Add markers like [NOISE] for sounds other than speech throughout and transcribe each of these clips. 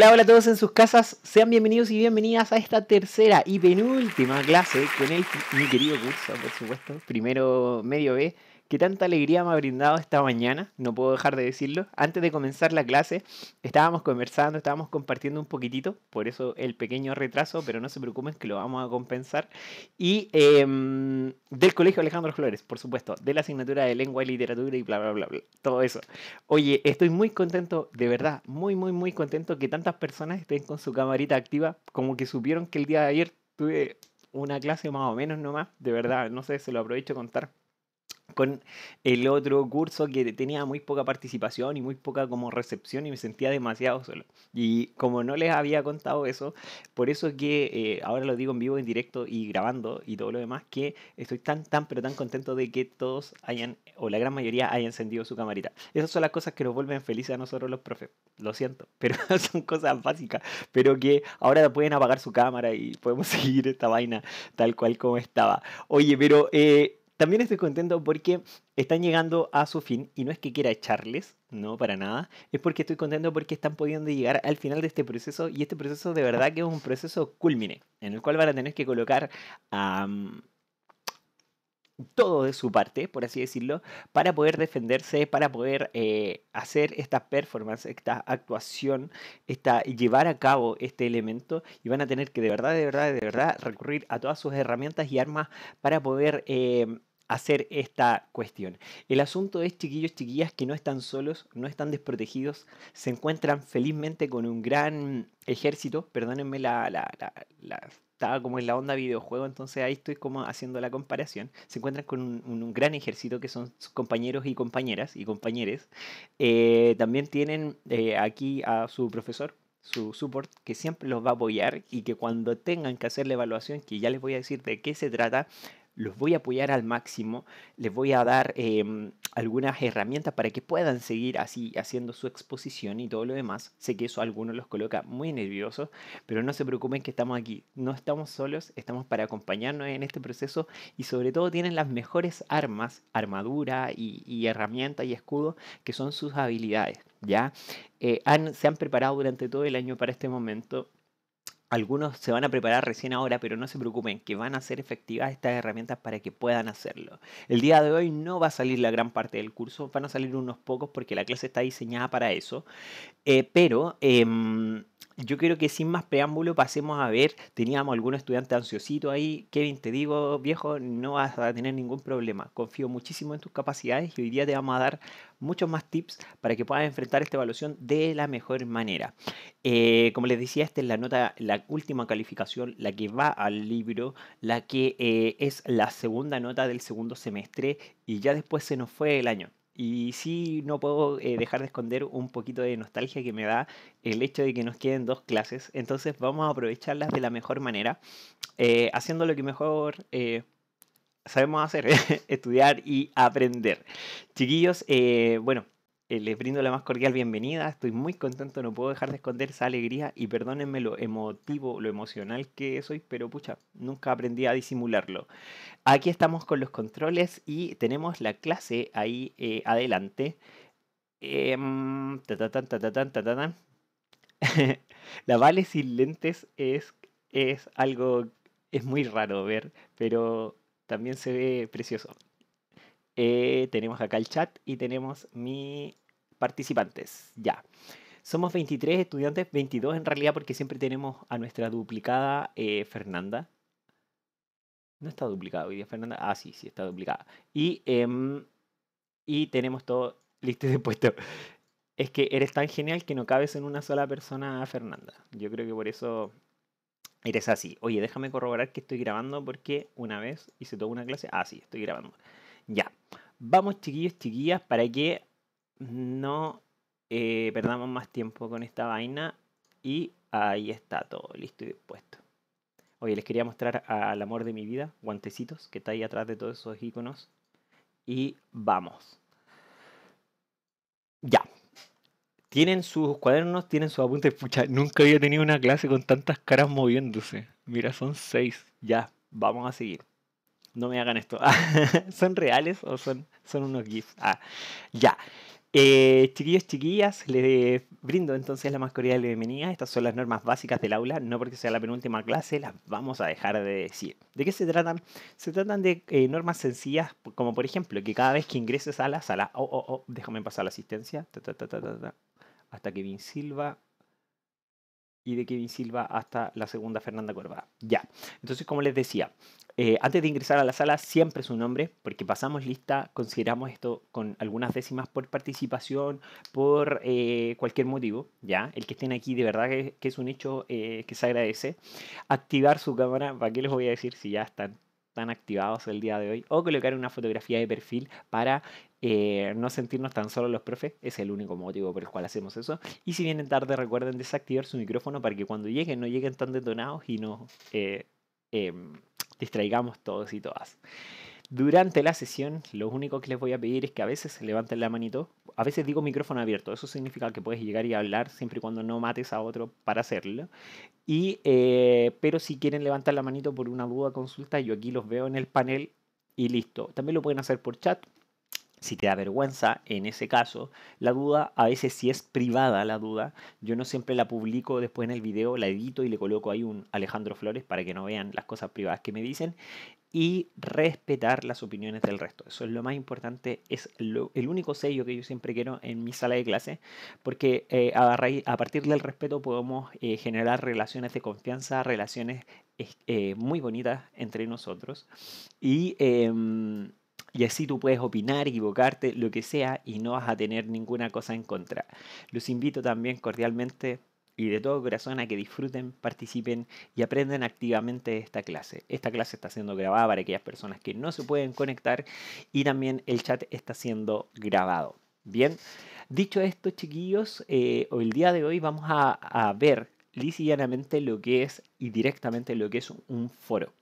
Hola, hola a todos en sus casas. Sean bienvenidos y bienvenidas a esta tercera y penúltima clase con el, mi querido curso, por supuesto. Primero medio B Qué tanta alegría me ha brindado esta mañana, no puedo dejar de decirlo. Antes de comenzar la clase estábamos conversando, estábamos compartiendo un poquitito, por eso el pequeño retraso, pero no se preocupen que lo vamos a compensar. Y em, del Colegio Alejandro Flores, por supuesto, de la asignatura de lengua y literatura y bla, bla, bla, bla, todo eso. Oye, estoy muy contento, de verdad, muy, muy, muy contento que tantas personas estén con su camarita activa, como que supieron que el día de ayer tuve una clase más o menos nomás, de verdad, no sé, se lo aprovecho a contar con el otro curso que tenía muy poca participación y muy poca como recepción y me sentía demasiado solo. Y como no les había contado eso, por eso es que eh, ahora lo digo en vivo, en directo y grabando y todo lo demás, que estoy tan, tan, pero tan contento de que todos hayan, o la gran mayoría, hayan encendido su camarita. Esas son las cosas que nos vuelven felices a nosotros los profes. Lo siento, [LAUGHS] pero son cosas básicas, pero que ahora pueden apagar su cámara y podemos [LAUGHS] seguir esta vaina tal cual como estaba. Oye, pero... Eh, también estoy contento porque están llegando a su fin y no es que quiera echarles, no, para nada. Es porque estoy contento porque están pudiendo llegar al final de este proceso y este proceso de verdad que es un proceso culmine, en el cual van a tener que colocar todo de su parte, por así decirlo, para poder defenderse, para poder eh, hacer esta performance, esta actuación, esta, llevar a cabo este elemento y van a tener que de verdad, de verdad, de verdad recurrir a todas sus herramientas y armas para poder... Eh, hacer esta cuestión. El asunto es, chiquillos, chiquillas, que no están solos, no están desprotegidos, se encuentran felizmente con un gran ejército, perdónenme la, la, estaba como en la onda videojuego, entonces ahí estoy como haciendo la comparación, se encuentran con un, gran ejército que son sus compañeros y compañeras y compañeres. Eh, también tienen eh, aquí a su profesor, su support que siempre los va a apoyar y que cuando tengan que hacer la evaluación, que ya les voy a decir de qué se trata, los voy a apoyar al máximo, les voy a dar em, algunas herramientas para que puedan seguir así haciendo su exposición y todo lo demás. Sé que eso a algunos los coloca muy nerviosos, pero no se preocupen que estamos aquí, no estamos solos, estamos para acompañarnos en este proceso y sobre todo tienen las mejores armas, armadura y, herramientas y escudo que son sus habilidades. ¿ya? Eh, han, se han preparado durante todo el año para este momento algunos se van a preparar recién ahora, pero no se preocupen, que van a ser efectivas estas herramientas para que puedan hacerlo. El día de hoy no va a salir la gran parte del curso, van a salir unos pocos porque la clase está diseñada para eso, eh, pero... Em, yo creo que sin más preámbulo pasemos a ver, teníamos algún estudiante ansiosito ahí, Kevin, te digo, viejo, no vas a tener ningún problema, confío muchísimo en tus capacidades y hoy día te vamos a dar muchos más tips para que puedas enfrentar esta evaluación de la mejor manera. Eh, como les decía, esta es la nota, la última calificación, la que va al libro, la que eh, es la segunda nota del segundo semestre y ya después se nos fue el año y sí, no puedo eh, dejar de esconder un poquito de nostalgia que me da el hecho de que nos queden dos clases. Entonces vamos a aprovecharlas de la mejor manera, eh, haciendo lo que mejor eh, sabemos hacer, [LAUGHS] estudiar y aprender. Chiquillos, bueno, eh, les brindo la más cordial bienvenida. Estoy muy contento, no puedo dejar de esconder esa alegría y perdónenme lo emotivo, lo emocional que soy, pero pucha, nunca aprendí a disimularlo. Aquí estamos con los controles y tenemos la clase ahí adelante. la Vale sin lentes es, es algo, es muy raro ver, pero también se ve precioso. Eh, tenemos acá el chat y tenemos mis participantes. Ya. Somos 23 estudiantes, 22 en realidad porque siempre tenemos a nuestra duplicada eh, Fernanda. No está duplicada hoy día Fernanda. Ah, sí, sí, está duplicada. Y, em, y tenemos todo listo y dispuesto. Es que eres tan genial que no cabes en una sola persona, Fernanda. Yo creo que por eso eres así. Oye, déjame corroborar que estoy grabando porque una vez hice toda una clase. Ah, sí, estoy grabando. Ya. Vamos, chiquillos, chiquillas, para que no eh, perdamos más tiempo con esta vaina. Y ahí está todo listo y dispuesto. Oye, les quería mostrar al amor de mi vida, guantecitos, que está ahí atrás de todos esos iconos. Y vamos. Ya. Tienen sus cuadernos, tienen sus apuntes. Pucha, nunca había tenido una clase con tantas caras moviéndose. Mira, son seis. Ya, vamos a seguir no me hagan esto. [LAUGHS] ¿Son reales o son, son unos GIFs? Ah, ya. Eh, chiquillos, chiquillas, les brindo entonces la más cordial bienvenida. Estas son las normas básicas del aula, no porque sea la penúltima clase, las vamos a dejar de decir. ¿De qué se tratan? Se tratan de eh, normas sencillas, como por ejemplo, que cada vez que ingreses a la sala, oh, oh, oh, déjame pasar la asistencia, hasta Kevin Silva, y de Kevin Silva hasta la segunda Fernanda Corva. Ya. Entonces, como les decía, eh, antes de ingresar a la sala, siempre su nombre, porque pasamos lista, consideramos esto con algunas décimas por participación, por eh, cualquier motivo, ¿ya? El que estén aquí, de verdad que, es un hecho eh, que se agradece. Activar su cámara, ¿para qué les voy a decir si ya están tan activados el día de hoy? O colocar una fotografía de perfil para no sentirnos tan solos los profes, es el único motivo por el cual hacemos eso. Y si vienen tarde, recuerden desactivar su micrófono para que cuando lleguen no lleguen tan detonados y no em, distraigamos todos y todas. Durante la sesión, lo único que les voy a pedir es que a veces levanten la manito. A veces digo micrófono abierto. Eso significa que puedes llegar y hablar siempre y cuando no mates a otro para hacerlo. Y, eh, pero si quieren levantar la manito por una duda, consulta, yo aquí los veo en el panel y listo. También lo pueden hacer por chat si te da vergüenza, en ese caso, la duda, a veces si es privada la duda, yo no siempre la publico después en el video, la edito y le coloco ahí un Alejandro Flores para que no vean las cosas privadas que me dicen y respetar las opiniones del resto. Eso es lo más importante, es el único sello que yo siempre quiero en mi sala de clase, porque eh, a, partir del respeto podemos eh, generar relaciones de confianza, relaciones eh, muy bonitas entre nosotros y em, y así tú puedes opinar, equivocarte, lo que sea, y no vas a tener ninguna cosa en contra. Los invito también cordialmente y de todo corazón a que disfruten, participen y aprendan activamente esta clase. Esta clase está siendo grabada para aquellas personas que no se pueden conectar y también el chat está siendo grabado. Bien, dicho esto, chiquillos, eh, el día de hoy vamos a, a ver llanamente lo que es y directamente lo que es un foro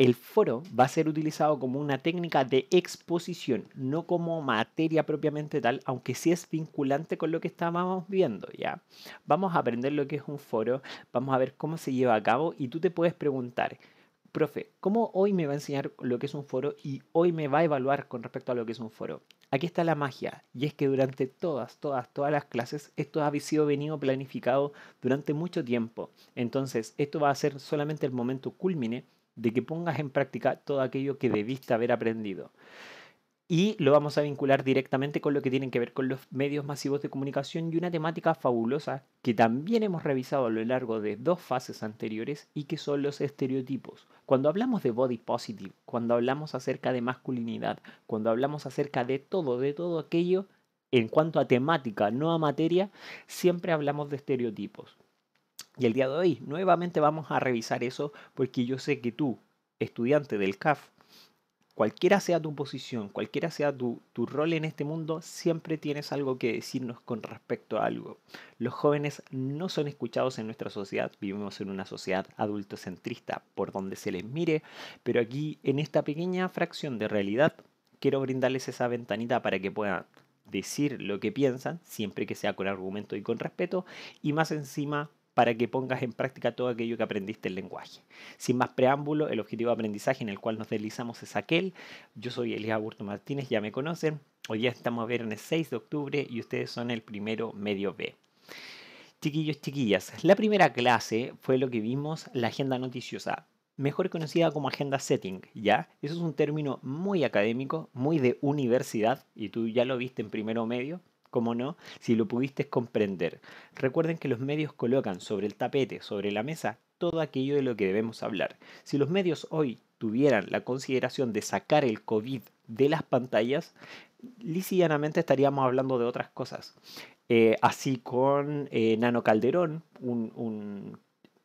el foro va a ser utilizado como una técnica de exposición, no como materia propiamente tal, aunque sí es vinculante con lo que estábamos viendo, ¿ya? Vamos a aprender lo que es un foro, vamos a ver cómo se lleva a cabo y tú te puedes preguntar, profe, ¿cómo hoy me va a enseñar lo que es un foro y hoy me va a evaluar con respecto a lo que es un foro? Aquí está la magia, y es que durante todas, todas, todas las clases, esto ha sido venido planificado durante mucho tiempo. Entonces, esto va a ser solamente el momento culmine de que pongas en práctica todo aquello que debiste haber aprendido. Y lo vamos a vincular directamente con lo que tiene que ver con los medios masivos de comunicación y una temática fabulosa que también hemos revisado a lo largo de dos fases anteriores y que son los estereotipos. Cuando hablamos de body positive, cuando hablamos acerca de masculinidad, cuando hablamos acerca de todo, de todo aquello en cuanto a temática, no a materia, siempre hablamos de estereotipos. Y el día de hoy nuevamente vamos a revisar eso porque yo sé que tú, estudiante del CAF, cualquiera sea tu posición, cualquiera sea tu, tu, rol en este mundo, siempre tienes algo que decirnos con respecto a algo. Los jóvenes no son escuchados en nuestra sociedad, vivimos en una sociedad adultocentrista, por donde se les mire, pero aquí en esta pequeña fracción de realidad quiero brindarles esa ventanita para que puedan decir lo que piensan, siempre que sea con argumento y con respeto, y más encima para que pongas en práctica todo aquello que aprendiste en lenguaje. Sin más preámbulo, el objetivo de aprendizaje en el cual nos deslizamos es aquel. Yo soy Elías Burto Martínez, ya me conocen. Hoy ya estamos viernes 6 de octubre y ustedes son el primero medio B. Chiquillos, chiquillas, la primera clase fue lo que vimos, la agenda noticiosa, mejor conocida como agenda setting, ¿ya? Eso es un término muy académico, muy de universidad, y tú ya lo viste en primero medio, como no, si lo pudiste comprender. Recuerden que los medios colocan sobre el tapete, sobre la mesa, todo aquello de lo que debemos hablar. Si los medios hoy tuvieran la consideración de sacar el COVID de las pantallas, lisillanamente estaríamos hablando de otras cosas. Eh, así con eh, Nano Calderón, un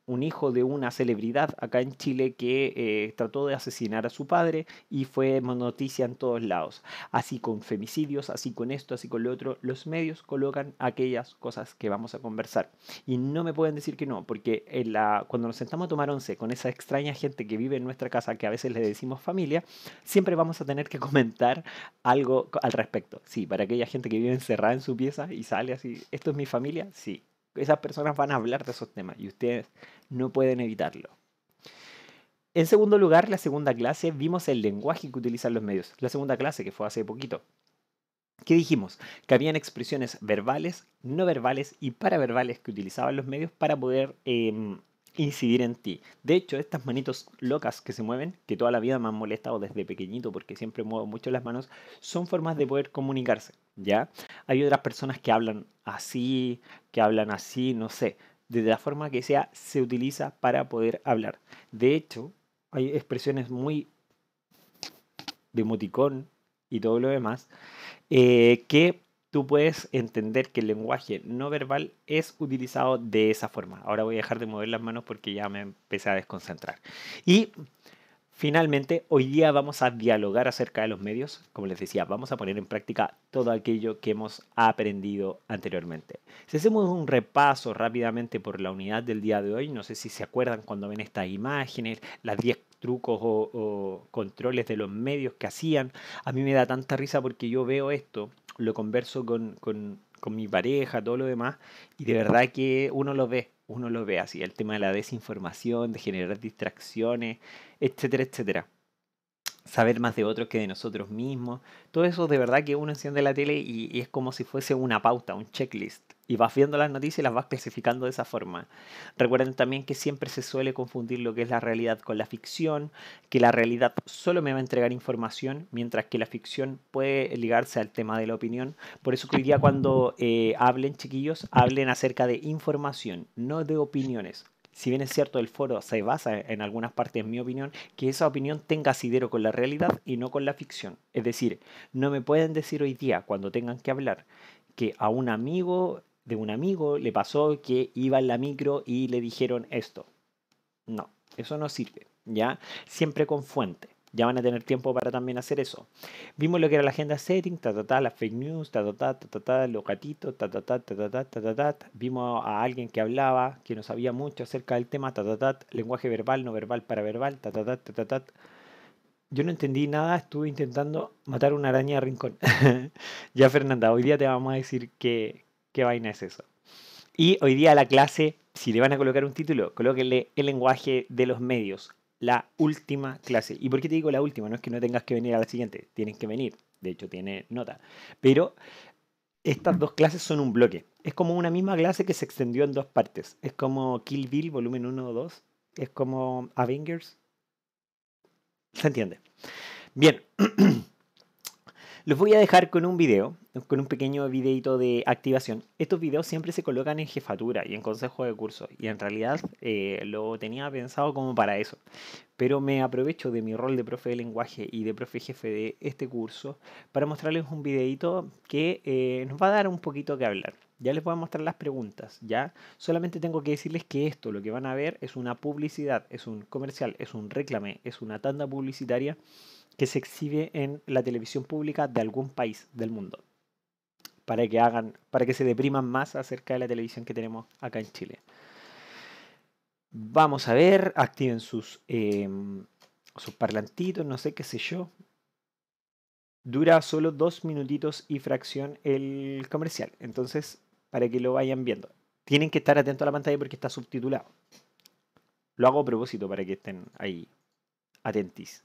un hijo de una celebridad acá en Chile que eh, trató de asesinar a su padre y fue noticia en todos lados. Así con femicidios, así con esto, así con lo otro, los medios colocan aquellas cosas que vamos a conversar. Y no me pueden decir que no, porque en cuando nos sentamos a tomar once con esa extraña gente que vive en nuestra casa, que a veces le decimos familia, siempre vamos a tener que comentar algo al respecto. Sí, para aquella gente que vive encerrada en su pieza y sale así, ¿esto es mi familia? Sí. Esas personas van a hablar de esos temas y ustedes no pueden evitarlo. En segundo lugar, la segunda clase, vimos el lenguaje que utilizan los medios. La segunda clase, que fue hace poquito. ¿Qué dijimos? Que habían expresiones verbales, no verbales y paraverbales que utilizaban los medios para poder em, incidir en ti. De hecho, estas manitos locas que se mueven, que toda la vida me han molestado desde pequeñito porque siempre muevo mucho las manos, son formas de poder comunicarse, ¿ya? Hay otras personas que hablan así, que hablan así, no sé de la forma que sea, se utiliza para poder hablar. De hecho, hay expresiones muy de emoticón y todo lo demás, eh, que tú puedes entender que el lenguaje no verbal es utilizado de esa forma. Ahora voy a dejar de mover las manos porque ya me empecé a desconcentrar. Y Finalmente, hoy día vamos a dialogar acerca de los medios. Como les decía, vamos a poner en práctica todo aquello que hemos aprendido anteriormente. Si hacemos un repaso rápidamente por la unidad del día de hoy, no sé si se acuerdan cuando ven estas imágenes, las 10 trucos o, controles de los medios que hacían. A mí me da tanta risa porque yo veo esto, lo converso con, con mi pareja, todo lo demás, y de verdad que uno lo ve uno lo ve así, el tema de la desinformación, de generar distracciones, etcétera, etcétera saber más de otros que de nosotros mismos. Todo eso de verdad que uno enciende la tele y, es como si fuese una pauta, un checklist. Y vas viendo las noticias y las vas clasificando de esa forma. Recuerden también que siempre se suele confundir lo que es la realidad con la ficción, que la realidad solo me va a entregar información, mientras que la ficción puede ligarse al tema de la opinión. Por eso que hoy día cuando eh, hablen, chiquillos, hablen acerca de información, no de opiniones si bien es cierto el foro se basa en algunas partes, en mi opinión, que esa opinión tenga sidero con la realidad y no con la ficción. Es decir, no me pueden decir hoy día, cuando tengan que hablar, que a un amigo de un amigo le pasó que iba en la micro y le dijeron esto. No, eso no sirve, ¿ya? Siempre con fuente ya van a tener tiempo para también hacer eso. Vimos lo que era la agenda setting, ta, ta, ta, las fake news, ta, ta, ta, ta, ta, ta los gatitos, ta, ta, ta, ta, ta, ta, ta, Vimos a alguien que hablaba, que no sabía mucho acerca del tema, ta, ta, ta, lenguaje verbal, no verbal, paraverbal, ta, ta, ta, ta, ta, ta. Yo no entendí nada, estuve intentando matar una araña de rincón. ya Fernanda, hoy día te vamos a decir qué, qué vaina es eso. Y hoy día la clase, si le van a colocar un título, colóquenle el lenguaje de los medios, la última clase. ¿Y por qué te digo la última? No es que no tengas que venir a la siguiente, tienes que venir, de hecho tiene nota. Pero estas dos clases son un bloque. Es como una misma clase que se extendió en dos partes. Es como Kill Bill, volumen 1 o 2. Es como Avengers. ¿Se entiende? Bien. [CLEARS THROAT] Los voy a dejar con un video, con un pequeño videito de activación. Estos videos siempre se colocan en jefatura y en consejo de curso, y en realidad eh, lo tenía pensado como para eso. Pero me aprovecho de mi rol de profe de lenguaje y de profe jefe de este curso para mostrarles un videito que eh, nos va a dar un poquito que hablar. Ya les voy a mostrar las preguntas, ¿ya? Solamente tengo que decirles que esto, lo que van a ver, es una publicidad, es un comercial, es un reclame, es una tanda publicitaria que se exhibe en la televisión pública de algún país del mundo. Para que hagan, para que se depriman más acerca de la televisión que tenemos acá en Chile. Vamos a ver, activen sus, em, sus parlantitos, no sé qué sé yo. Dura solo dos minutitos y fracción el comercial. Entonces, para que lo vayan viendo. Tienen que estar atentos a la pantalla porque está subtitulado. Lo hago a propósito para que estén ahí atentís.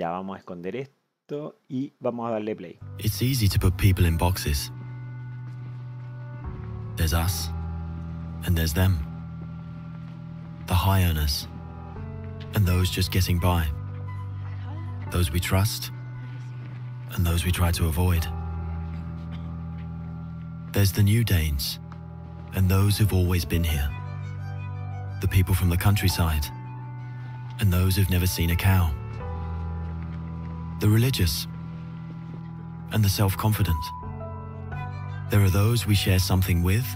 Ya vamos a esconder esto y vamos a darle play. It's easy to put people in boxes. There's us and there's them. The high earners and those just getting by. Those we trust and those we try to avoid. There's the new Danes and those who've always been here. The people from the countryside and those who've never seen a cow. the religious, and the self confident. There are those we share something with,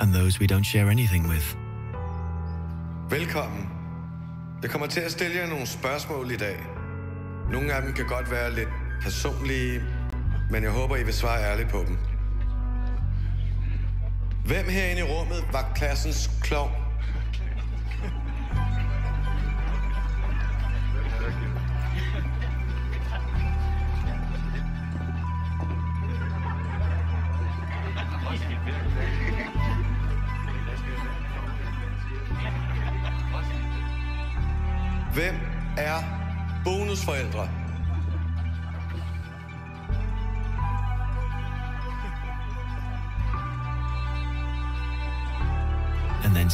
and those we don't share anything with. Velkommen. Jeg kommer til at stille jer nogle spørgsmål i dag. Nogle af dem kan godt være lidt personlige, men jeg håber, I vil svare ærligt på dem. Hvem herinde i rummet var klassens klovn?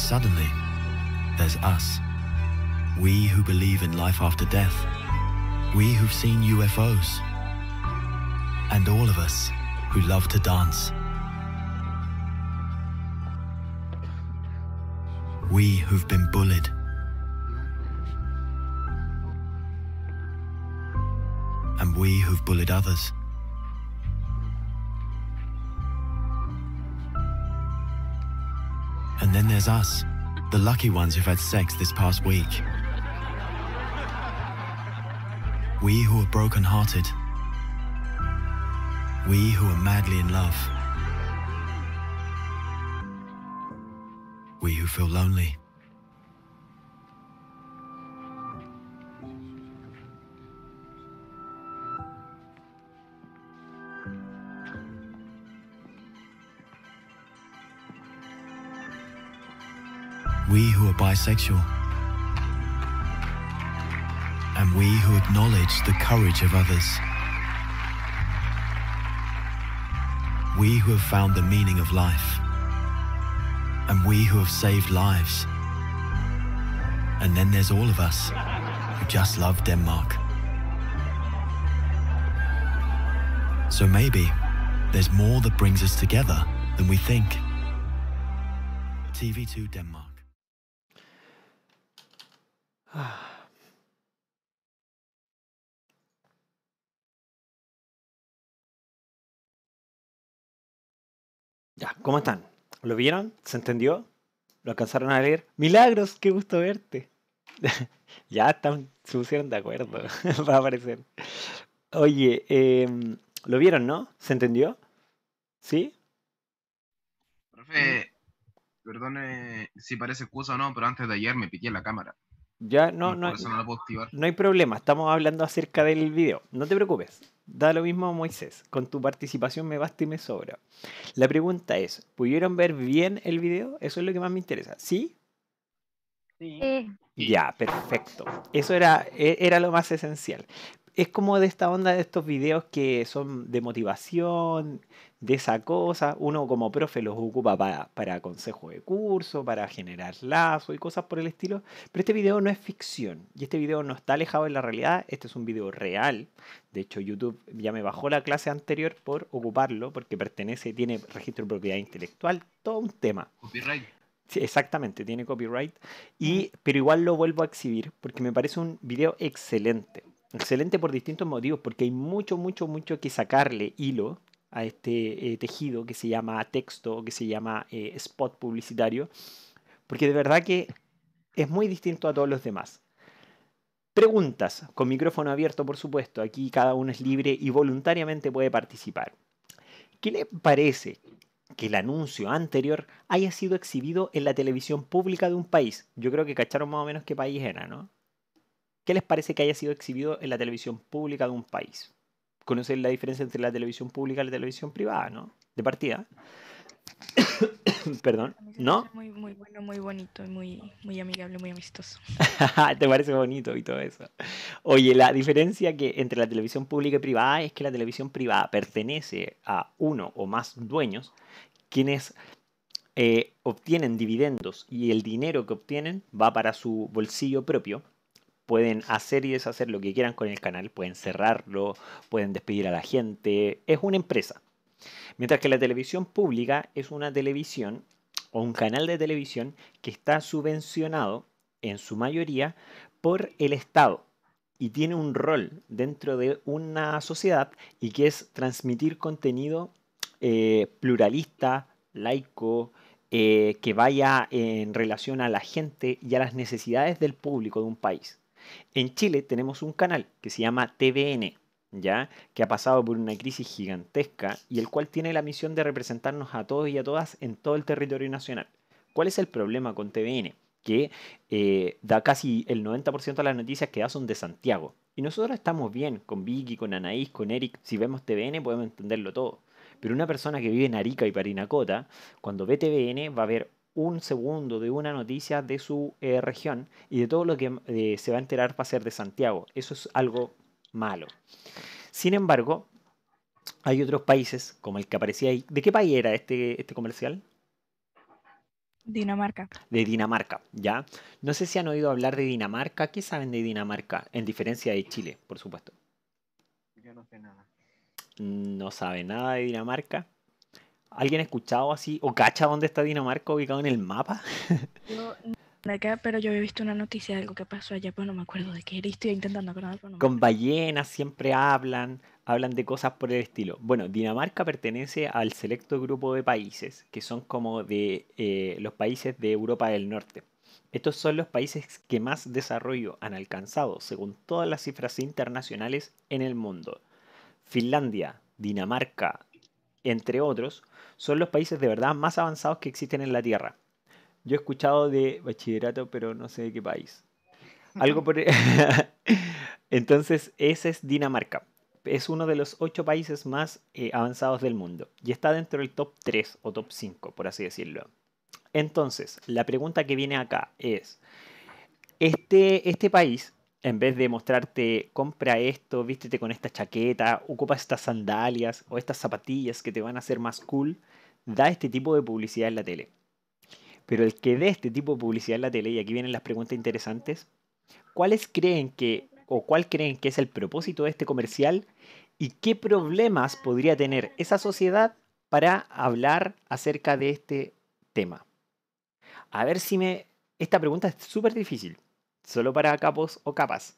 suddenly, there's us. We who believe in life after death. We who've seen UFOs. And all of us who love to dance. We who've been bullied. And we who've bullied others. us, the lucky ones who've had sex this past week. We who are brokenhearted. We who are madly in love. We who feel lonely. bisexual. And we who acknowledge the courage of others. We who have found the meaning of life. And we who have saved lives. And then there's all of us who just love Denmark. So maybe there's more that brings us together than we think. TV2 Denmark. Ya, ¿cómo están? ¿Lo vieron? ¿Se entendió? ¿Lo alcanzaron a leer? ¡Milagros! ¡Qué gusto verte! [LAUGHS] ya están, se pusieron de acuerdo. [LAUGHS] Va a aparecer. Oye, em, ¿lo vieron, no? ¿Se entendió? ¿Sí? Profe, perdone si parece excusa o no, pero antes de ayer me piqué la cámara. Ya no, no, hay problema, estamos hablando acerca del video. No te preocupes, da lo mismo a Moisés. Con tu participación me basta y me sobra. La pregunta es, ¿pudieron ver bien el video? Eso es lo que más me interesa. ¿Sí? Sí. Ya, perfecto. Eso era, e, era lo más esencial. Es como de esta onda de estos videos que son de motivación, de esa cosa. Uno como profe los ocupa para, para consejo de curso, para generar lazo y cosas por el estilo. Pero este video no es ficción y este video no está alejado de la realidad. Este es un video real. De hecho, YouTube ya me bajó la clase anterior por ocuparlo porque pertenece, tiene registro de propiedad intelectual, todo un tema. Copyright. Sí, exactamente, tiene copyright. Y, pero igual lo vuelvo a exhibir porque me parece un video excelente. Excelente por distintos motivos, porque hay mucho, mucho, mucho que sacarle hilo a este eh, tejido que se llama texto o que se llama eh, spot publicitario, porque de verdad que es muy distinto a todos los demás. Preguntas, con micrófono abierto por supuesto, aquí cada uno es libre y voluntariamente puede participar. ¿Qué le parece que el anuncio anterior haya sido exhibido en la televisión pública de un país? Yo creo que cacharon más o menos qué país era, ¿no? ¿Qué les parece que haya sido exhibido en la televisión pública de un país? conocer la diferencia entre la televisión pública y la televisión privada, ¿no? De partida. [COUGHS] Perdón, ¿no? Muy, muy bueno, muy bonito, muy, muy amigable, muy amistoso. [LAUGHS] Te parece bonito y todo eso. Oye, la diferencia que entre la televisión pública y privada es que la televisión privada pertenece a uno o más dueños quienes eh, obtienen dividendos y el dinero que obtienen va para su bolsillo propio pueden hacer y deshacer lo que quieran con el canal, pueden cerrarlo, pueden despedir a la gente, es una empresa. Mientras que la televisión pública es una televisión o un canal de televisión que está subvencionado en su mayoría por el Estado y tiene un rol dentro de una sociedad y que es transmitir contenido eh, pluralista, laico, eh, que vaya en relación a la gente y a las necesidades del público de un país. En Chile tenemos un canal que se llama TVN, ¿ya? que ha pasado por una crisis gigantesca y el cual tiene la misión de representarnos a todos y a todas en todo el territorio nacional. ¿Cuál es el problema con TVN? Que eh, da casi el 90% de las noticias que da son de Santiago. Y nosotros estamos bien con Vicky, con Anaís, con Eric. Si vemos TVN podemos entenderlo todo. Pero una persona que vive en Arica y Parinacota, cuando ve TVN va a ver un segundo de una noticia de su eh, región y de todo lo que eh, se va a enterar va a ser de Santiago. Eso es algo malo. Sin embargo, hay otros países, como el que aparecía ahí. ¿De qué país era este, este comercial? Dinamarca. De Dinamarca, ¿ya? No sé si han oído hablar de Dinamarca. ¿Qué saben de Dinamarca? En diferencia de Chile, por supuesto. Yo no sé nada. No sabe nada de Dinamarca. ¿Alguien ha escuchado así o cacha dónde está Dinamarca ubicado en el mapa? No, [LAUGHS] acá, pero yo he visto una noticia de algo que pasó allá, pero no me acuerdo de qué era. Estoy intentando acordarme. Con ballenas siempre hablan, hablan de cosas por el estilo. Bueno, Dinamarca pertenece al selecto grupo de países que son como de eh, los países de Europa del Norte. Estos son los países que más desarrollo han alcanzado, según todas las cifras internacionales en el mundo. Finlandia, Dinamarca, entre otros, son los países de verdad más avanzados que existen en la Tierra. Yo he escuchado de bachillerato, pero no sé de qué país. Algo por... [LAUGHS] Entonces, ese es Dinamarca. Es uno de los ocho países más eh, avanzados del mundo y está dentro del top 3 o top 5, por así decirlo. Entonces, la pregunta que viene acá es, este, este país en vez de mostrarte, compra esto, vístete con esta chaqueta, ocupa estas sandalias o estas zapatillas que te van a hacer más cool, da este tipo de publicidad en la tele. Pero el que dé este tipo de publicidad en la tele, y aquí vienen las preguntas interesantes, ¿cuáles creen que o cuál creen que es el propósito de este comercial y qué problemas podría tener esa sociedad para hablar acerca de este tema? A ver si me... Esta pregunta es súper difícil, solo para capos o capas.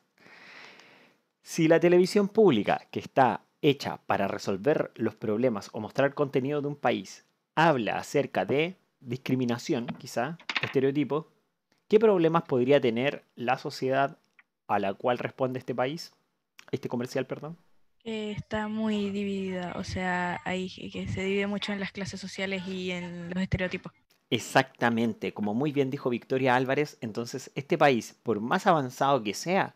Si la televisión pública, que está hecha para resolver los problemas o mostrar contenido de un país, habla acerca de discriminación, quizá, estereotipos, ¿qué problemas podría tener la sociedad a la cual responde este país? Este comercial, perdón. Eh, está muy dividida, o sea, hay que se divide mucho en las clases sociales y en los estereotipos. Exactamente, como muy bien dijo Victoria Álvarez, entonces este país, por más avanzado que sea,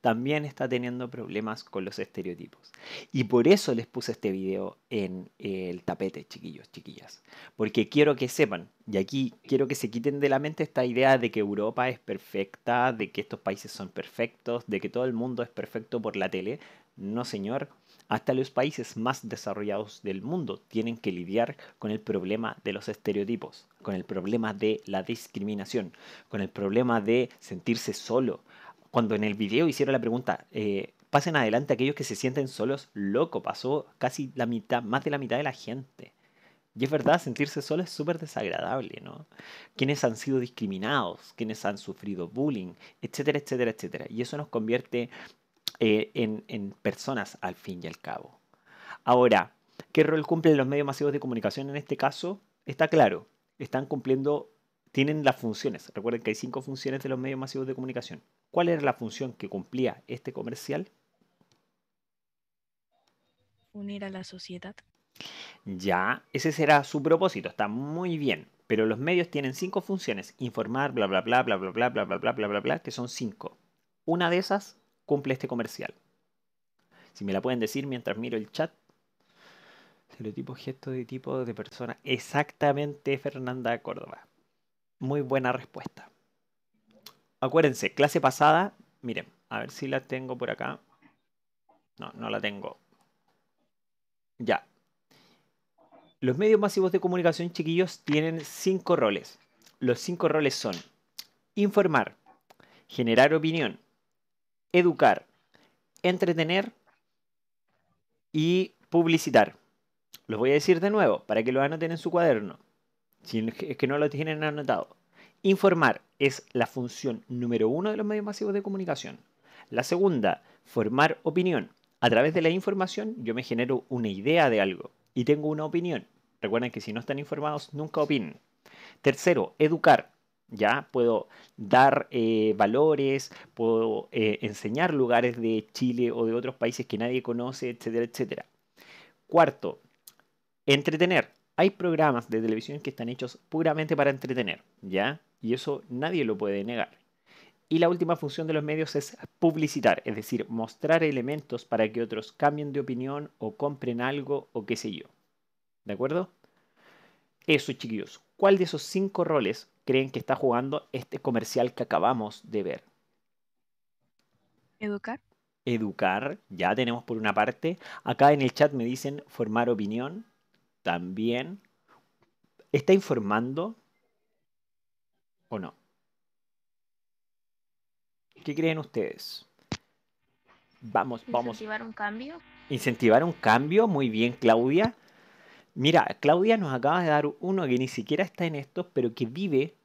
también está teniendo problemas con los estereotipos. Y por eso les puse este video en el tapete, chiquillos, chiquillas. Porque quiero que sepan, y aquí quiero que se quiten de la mente esta idea de que Europa es perfecta, de que estos países son perfectos, de que todo el mundo es perfecto por la tele. No, señor, hasta los países más desarrollados del mundo tienen que lidiar con el problema de los estereotipos, con el problema de la discriminación, con el problema de sentirse solo. Cuando en el video hicieron la pregunta, eh, pasen adelante aquellos que se sienten solos, loco, pasó casi la mitad, más de la mitad de la gente. Y es verdad, sentirse solo es súper desagradable, ¿no? Quienes han sido discriminados, quienes han sufrido bullying, etcétera, etcétera, etcétera. Y eso nos convierte en, en personas al fin y al cabo. Ahora, ¿qué rol cumplen los medios masivos de comunicación en este caso? Está claro, están cumpliendo, tienen las funciones. Recuerden que hay cinco funciones de los medios masivos de comunicación. ¿Cuál era la función que cumplía este comercial? Unir a la sociedad. Ya, ese será su propósito, está muy bien. Pero los medios tienen cinco funciones: informar, bla, bla, bla, bla, bla, bla, bla, bla, bla, bla, bla, bla, que son cinco. Una de esas cumple este comercial. Si me la pueden decir mientras miro el chat. tipo gesto de tipo de persona. Exactamente, Fernanda Córdoba. Muy buena respuesta. Acuérdense, clase pasada. Miren, a ver si la tengo por acá. No, no la tengo. Ya. Los medios masivos de comunicación, chiquillos, tienen cinco roles. Los cinco roles son informar, generar opinión, educar, entretener y publicitar. Los voy a decir de nuevo para que lo anoten en su cuaderno, si es que no lo tienen anotado. Informar es la función número uno de los medios masivos de comunicación. La segunda, formar opinión. A través de la información yo me genero una idea de algo y tengo una opinión. Recuerden que si no están informados nunca opinen. Tercero, educar. ¿ya? Puedo dar eh, valores, puedo eh, enseñar lugares de Chile o de otros países que nadie conoce, etcétera, etcétera. Cuarto, entretener. Hay programas de televisión que están hechos puramente para entretener, ¿ya? Y eso nadie lo puede negar. Y la última función de los medios es publicitar, es decir, mostrar elementos para que otros cambien de opinión o compren algo o qué sé yo. ¿De acuerdo? Eso, chiquillos. ¿Cuál de esos cinco roles creen que está jugando este comercial que acabamos de ver? Educar. Educar, ya tenemos por una parte. Acá en el chat me dicen formar opinión, también. ¿Está informando o no? ¿Qué creen ustedes? Vamos, vamos. Incentivar un cambio. Incentivar un cambio, muy bien, Claudia. Mira, Claudia nos acaba de dar uno que ni siquiera está en esto, pero que vive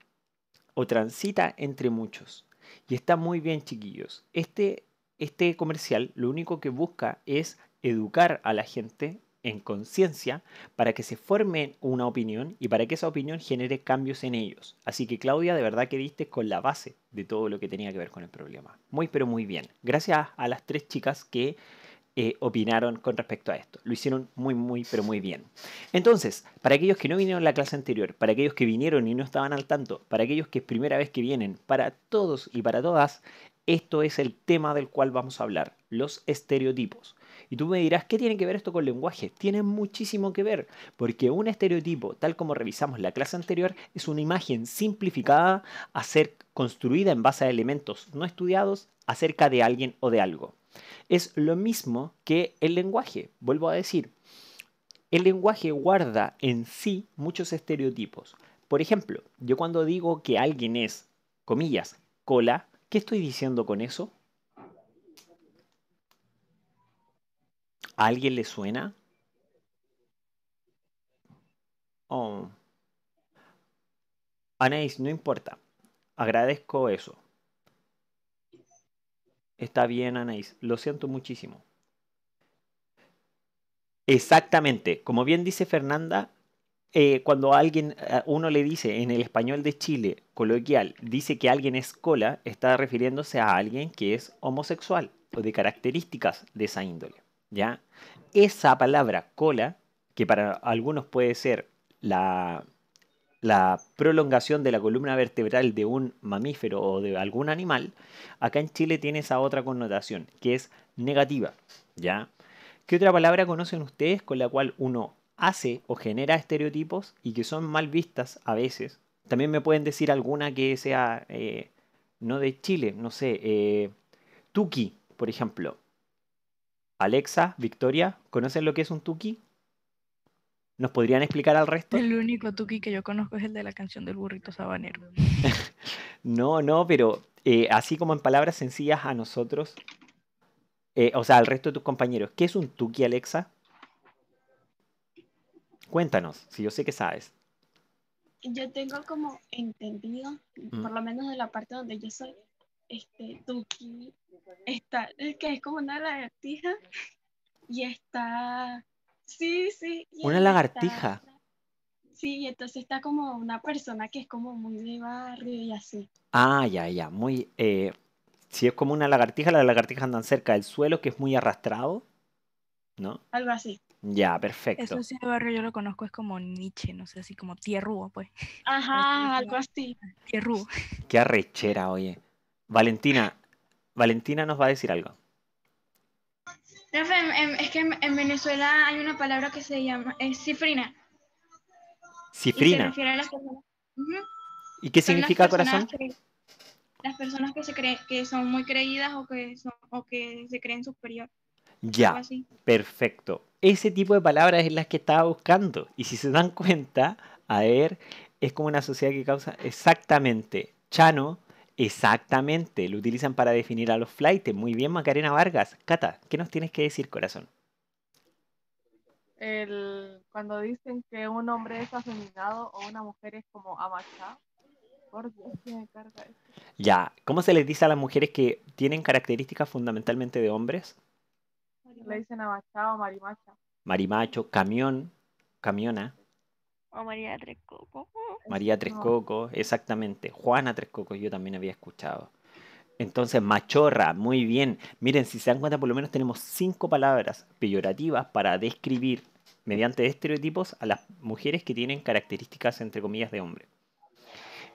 o transita entre muchos. Y está muy bien, chiquillos. Este, este comercial lo único que busca es educar a la gente en conciencia para que se forme una opinión y para que esa opinión genere cambios en ellos. Así que Claudia, de verdad que diste con la base de todo lo que tenía que ver con el problema. Muy pero muy bien. Gracias a las tres chicas que eh, opinaron con respecto a esto. Lo hicieron muy, muy, pero muy bien. Entonces, para aquellos que no vinieron a la clase anterior, para aquellos que vinieron y no estaban al tanto, para aquellos que es primera vez que vienen, para todos y para todas, esto es el tema del cual vamos a hablar, los estereotipos. Y tú me dirás, ¿qué tiene que ver esto con lenguaje? Tiene muchísimo que ver, porque un estereotipo, tal como revisamos la clase anterior, es una imagen simplificada a ser construida en base a elementos no estudiados acerca de alguien o de algo. Es lo mismo que el lenguaje, vuelvo a decir. El lenguaje guarda en sí muchos estereotipos. Por ejemplo, yo cuando digo que alguien es, comillas, cola, ¿qué estoy diciendo con eso? ¿A alguien le suena? Oh. Anais, no importa. Agradezco eso. Está bien, Anaís. Lo siento muchísimo. Exactamente. Como bien dice Fernanda, eh, cuando alguien, eh, uno le dice en el español de Chile, coloquial, dice que alguien es cola, está refiriéndose a alguien que es homosexual o de características de esa índole. ¿ya? Esa palabra cola, que para algunos puede ser la la prolongación de la columna vertebral de un mamífero o de algún animal, acá en Chile tiene esa otra connotación, que es negativa, ¿ya? ¿Qué otra palabra conocen ustedes con la cual uno hace o genera estereotipos y que son mal vistas a veces? También me pueden decir alguna que sea eh, no de Chile, no sé, eh, Tuki, por ejemplo. Alexa, Victoria, ¿conocen lo que es un Tuki? ¿Nos podrían explicar al resto? El único Tuki que yo conozco es el de la canción del burrito sabanero. [LAUGHS] no, no, pero eh, así como en palabras sencillas a nosotros, eh, o sea, al resto de tus compañeros, ¿qué es un Tuki, Alexa? Cuéntanos, si yo sé que sabes. Yo tengo como entendido, por mm. lo menos de la parte donde yo soy, este Tuki está, que es como una de lagartija y está Sí, sí. Una lagartija. sí, entonces está como una persona que es como muy de barrio y así. Ah, ya, ya, muy... Eh, si es como una lagartija, las lagartijas andan cerca del suelo, que es muy arrastrado, ¿no? Algo así. Ya, perfecto. Eso sí, de barrio yo lo conozco, es como Nietzsche, no sé, así como tierrúo, pues. Ajá, [LAUGHS] algo así. Tierrúo. Qué arrechera, oye. Valentina, Valentina nos va a decir algo es que en Venezuela hay una palabra que se llama cifrina. Cifrina. Y, qué significa corazón? las personas que se creen que son muy creídas o que o que se creen superior. Ya. Perfecto. Ese tipo de palabras es las que estaba buscando. Y si se dan [LAUGHS] cuenta, a ver, es como una sociedad que causa exactamente. Chano Exactamente, lo utilizan para definir a los flights. Muy bien, Macarena Vargas. Cata, ¿qué nos tienes que decir, corazón? cuando dicen que un hombre es afeminado o una mujer es como amachá Ya, ¿cómo se les dice a las mujeres que tienen características fundamentalmente de hombres? Le dicen o marimacha. Marimacho, camión, camiona. María Trescoco. María Trescoco, exactamente. Juana Trescoco, yo también había escuchado. Entonces, machorra, muy bien. Miren, si se dan cuenta, por lo menos tenemos cinco palabras peyorativas para describir mediante estereotipos a las mujeres que tienen características, entre comillas, de hombre.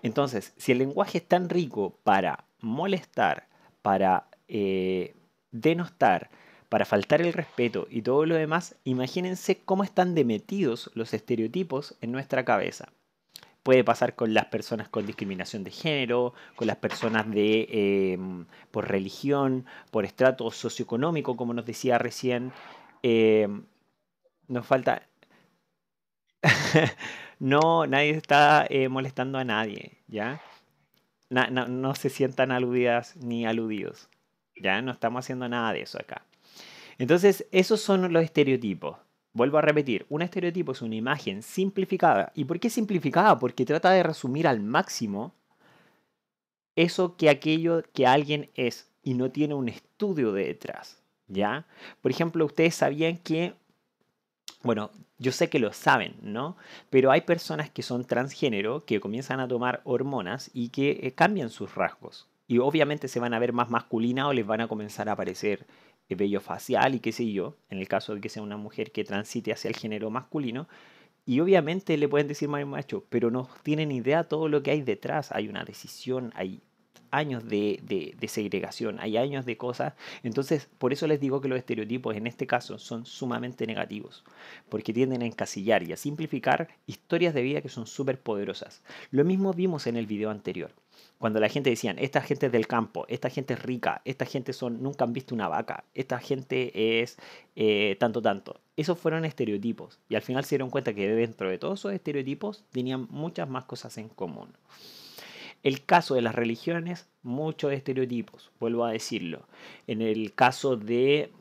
Entonces, si el lenguaje es tan rico para molestar, para eh, denostar, para faltar el respeto y todo lo demás, imagínense cómo están demetidos los estereotipos en nuestra cabeza. Puede pasar con las personas con discriminación de género, con las personas de, em, por religión, por estrato socioeconómico, como nos decía recién. Em, nos falta... [LAUGHS] no, nadie está eh, molestando a nadie, ¿ya? no se sientan aludidas ni aludidos, ¿ya? No estamos haciendo nada de eso acá. Entonces, esos son los estereotipos. Vuelvo a repetir, un estereotipo es una imagen simplificada. ¿Y por qué simplificada? Porque trata de resumir al máximo eso que aquello que alguien es y no tiene un estudio detrás, ¿ya? Por ejemplo, ustedes sabían que bueno, yo sé que lo saben, ¿no? Pero hay personas que son transgénero, que comienzan a tomar hormonas y que eh, cambian sus rasgos. Y obviamente se van a ver más masculina o les van a comenzar a aparecer vello facial y qué sé yo, en el caso de que sea una mujer que transite hacia el género masculino, y obviamente le pueden decir macho, pero no tienen idea todo lo que hay detrás, hay una decisión, hay años de, de, de, segregación, hay años de cosas. Entonces, por eso les digo que los estereotipos en este caso son sumamente negativos, porque tienden a encasillar y a simplificar historias de vida que son súper poderosas. Lo mismo vimos en el video anterior. Cuando la gente decía, esta gente es del campo, esta gente es rica, esta gente son, nunca han visto una vaca, esta gente es eh, tanto, tanto. Esos fueron estereotipos. Y al final se dieron cuenta que dentro de todos esos estereotipos tenían muchas más cosas en común. El caso de las religiones, muchos estereotipos, vuelvo a decirlo. En el caso de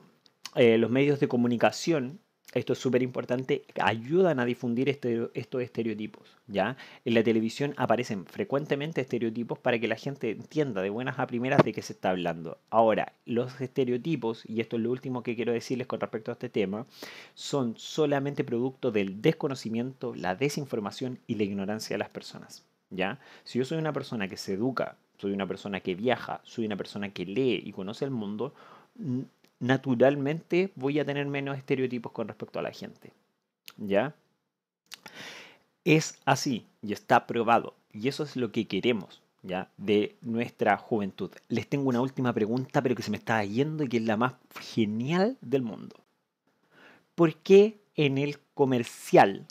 eh, los medios de comunicación, esto es súper importante, ayudan a difundir este, estos estereotipos. ¿ya? En la televisión aparecen frecuentemente estereotipos para que la gente entienda de buenas a primeras de qué se está hablando. Ahora, los estereotipos, y esto es lo último que quiero decirles con respecto a este tema, son solamente producto del desconocimiento, la desinformación y la ignorancia de las personas. ¿ya? Si yo soy una persona que se educa, soy una persona que viaja, soy una persona que lee y conoce el mundo, naturalmente voy a tener menos estereotipos con respecto a la gente. ¿Ya? Es así y está probado. Y eso es lo que queremos. ¿Ya? de nuestra juventud. Les tengo una última pregunta, pero que se me está yendo y que es la más genial del mundo. ¿Por qué en el comercial?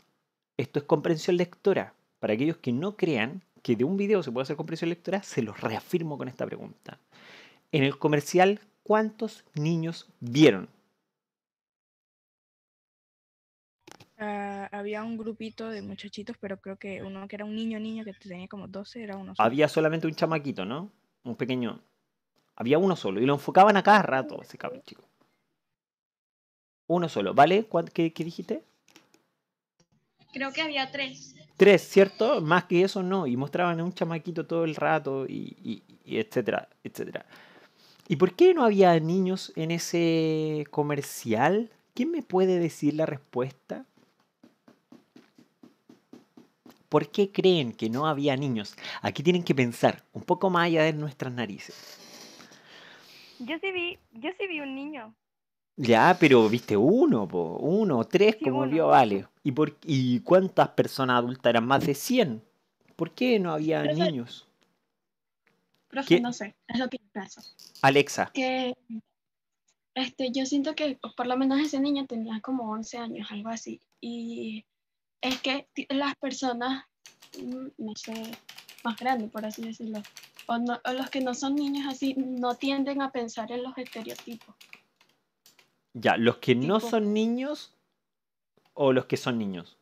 Esto es comprensión lectora. Para aquellos que no crean que de un video se puede hacer comprensión lectora, se los reafirmo con esta pregunta. En el comercial, ¿Cuántos niños vieron? Ah, había un grupito de muchachitos, pero creo que uno que era un niño, niño, que tenía como 12, era uno solo. Había solamente un chamaquito, ¿no? Un pequeño. Había uno solo. Y lo enfocaban a cada rato, ese cabrón, chico. Uno solo, ¿vale? Qué, dijiste? Creo que había tres. Tres, ¿cierto? Más que eso no. Y mostraban a un chamaquito todo el rato y etcétera, etcétera. ¿Y por qué no había niños en ese comercial? ¿Quién me puede decir la respuesta? ¿Por qué creen que no había niños? Aquí tienen que pensar un poco más allá de nuestras narices. Yo sí vi, yo sí vi un niño. Ya, pero viste uno, po, uno, tres, como vio Vale. ¿Y, por, ¿Y cuántas personas adultas eran? Más de 100. ¿Por qué no había niños? pero no sé, es lo que pasa. Alexa. Que, este, yo siento que por lo menos ese niño tenía como 11 años, algo así. Y es que las personas, mm, no sé, más grandes, por así decirlo, o, los que no son niños así, no tienden a pensar en los estereotipos. Ya, los que no son niños o los que son niños.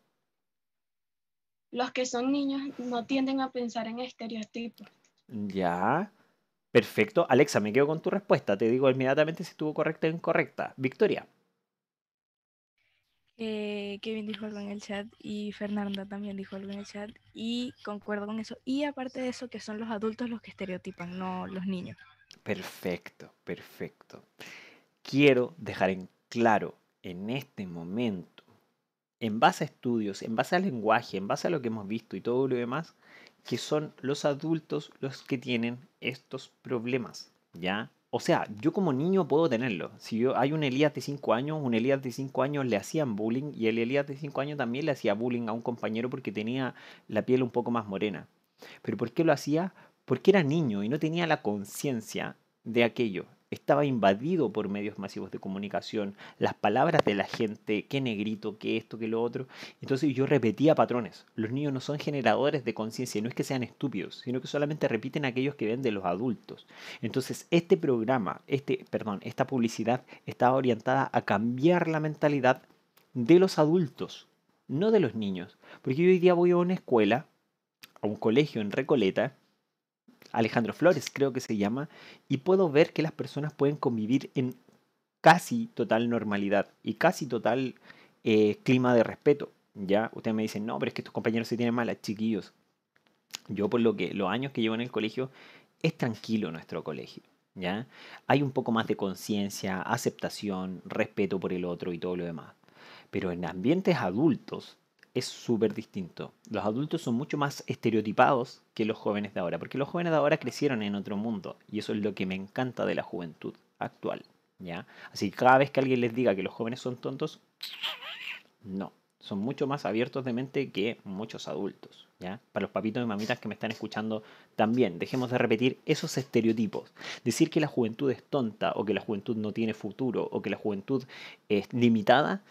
Los que son niños no tienden a pensar en estereotipos. Ya. Perfecto. Alexa, me quedo con tu respuesta. Te digo inmediatamente si estuvo correcta o incorrecta. Victoria. Eh, Kevin dijo algo en el chat y Fernanda también dijo algo en el chat y concuerdo con eso. Y aparte de eso, que son los adultos los que estereotipan, no los niños. Perfecto, perfecto. Quiero dejar en claro en este momento, en base a estudios, en base al lenguaje, en base a lo que hemos visto y todo lo demás, que son los adultos los que tienen estos problemas, ¿ya? O sea, yo como niño puedo tenerlo. Si yo hay un Elías de 5 años, un Elías de 5 años le hacían bullying y el Elías de 5 años también le hacía bullying a un compañero porque tenía la piel un poco más morena. Pero ¿por qué lo hacía? Porque era niño y no tenía la conciencia de aquello estaba invadido por medios masivos de comunicación, las palabras de la gente, qué negrito, qué esto, qué lo otro. Entonces yo repetía patrones. Los niños no son generadores de conciencia, no es que sean estúpidos, sino que solamente repiten aquellos que ven de los adultos. Entonces este programa, este, perdón, esta publicidad estaba orientada a cambiar la mentalidad de los adultos, no de los niños. Porque yo hoy día voy a una escuela, a un colegio en Recoleta, Alejandro Flores creo que se llama, y puedo ver que las personas pueden convivir en casi total normalidad y casi total eh, clima de respeto. Ya, ustedes me dicen, no, pero es que tus compañeros se tienen malas, ah, chiquillos. Yo por lo que los años que llevo en el colegio, es tranquilo nuestro colegio. ¿Ya? Hay un poco más de conciencia, aceptación, respeto por el otro y todo lo demás. Pero en ambientes adultos, es súper distinto. Los adultos son mucho más estereotipados que los jóvenes de ahora, porque los jóvenes de ahora crecieron en otro mundo y eso es lo que me encanta de la juventud actual. ¿ya? Así que cada vez que alguien les diga que los jóvenes son tontos, no. Son mucho más abiertos de mente que muchos adultos. ¿ya? Para los papitos y mamitas que me están escuchando también, dejemos de repetir esos estereotipos. Decir que la juventud es tonta o que la juventud no tiene futuro o que la juventud es limitada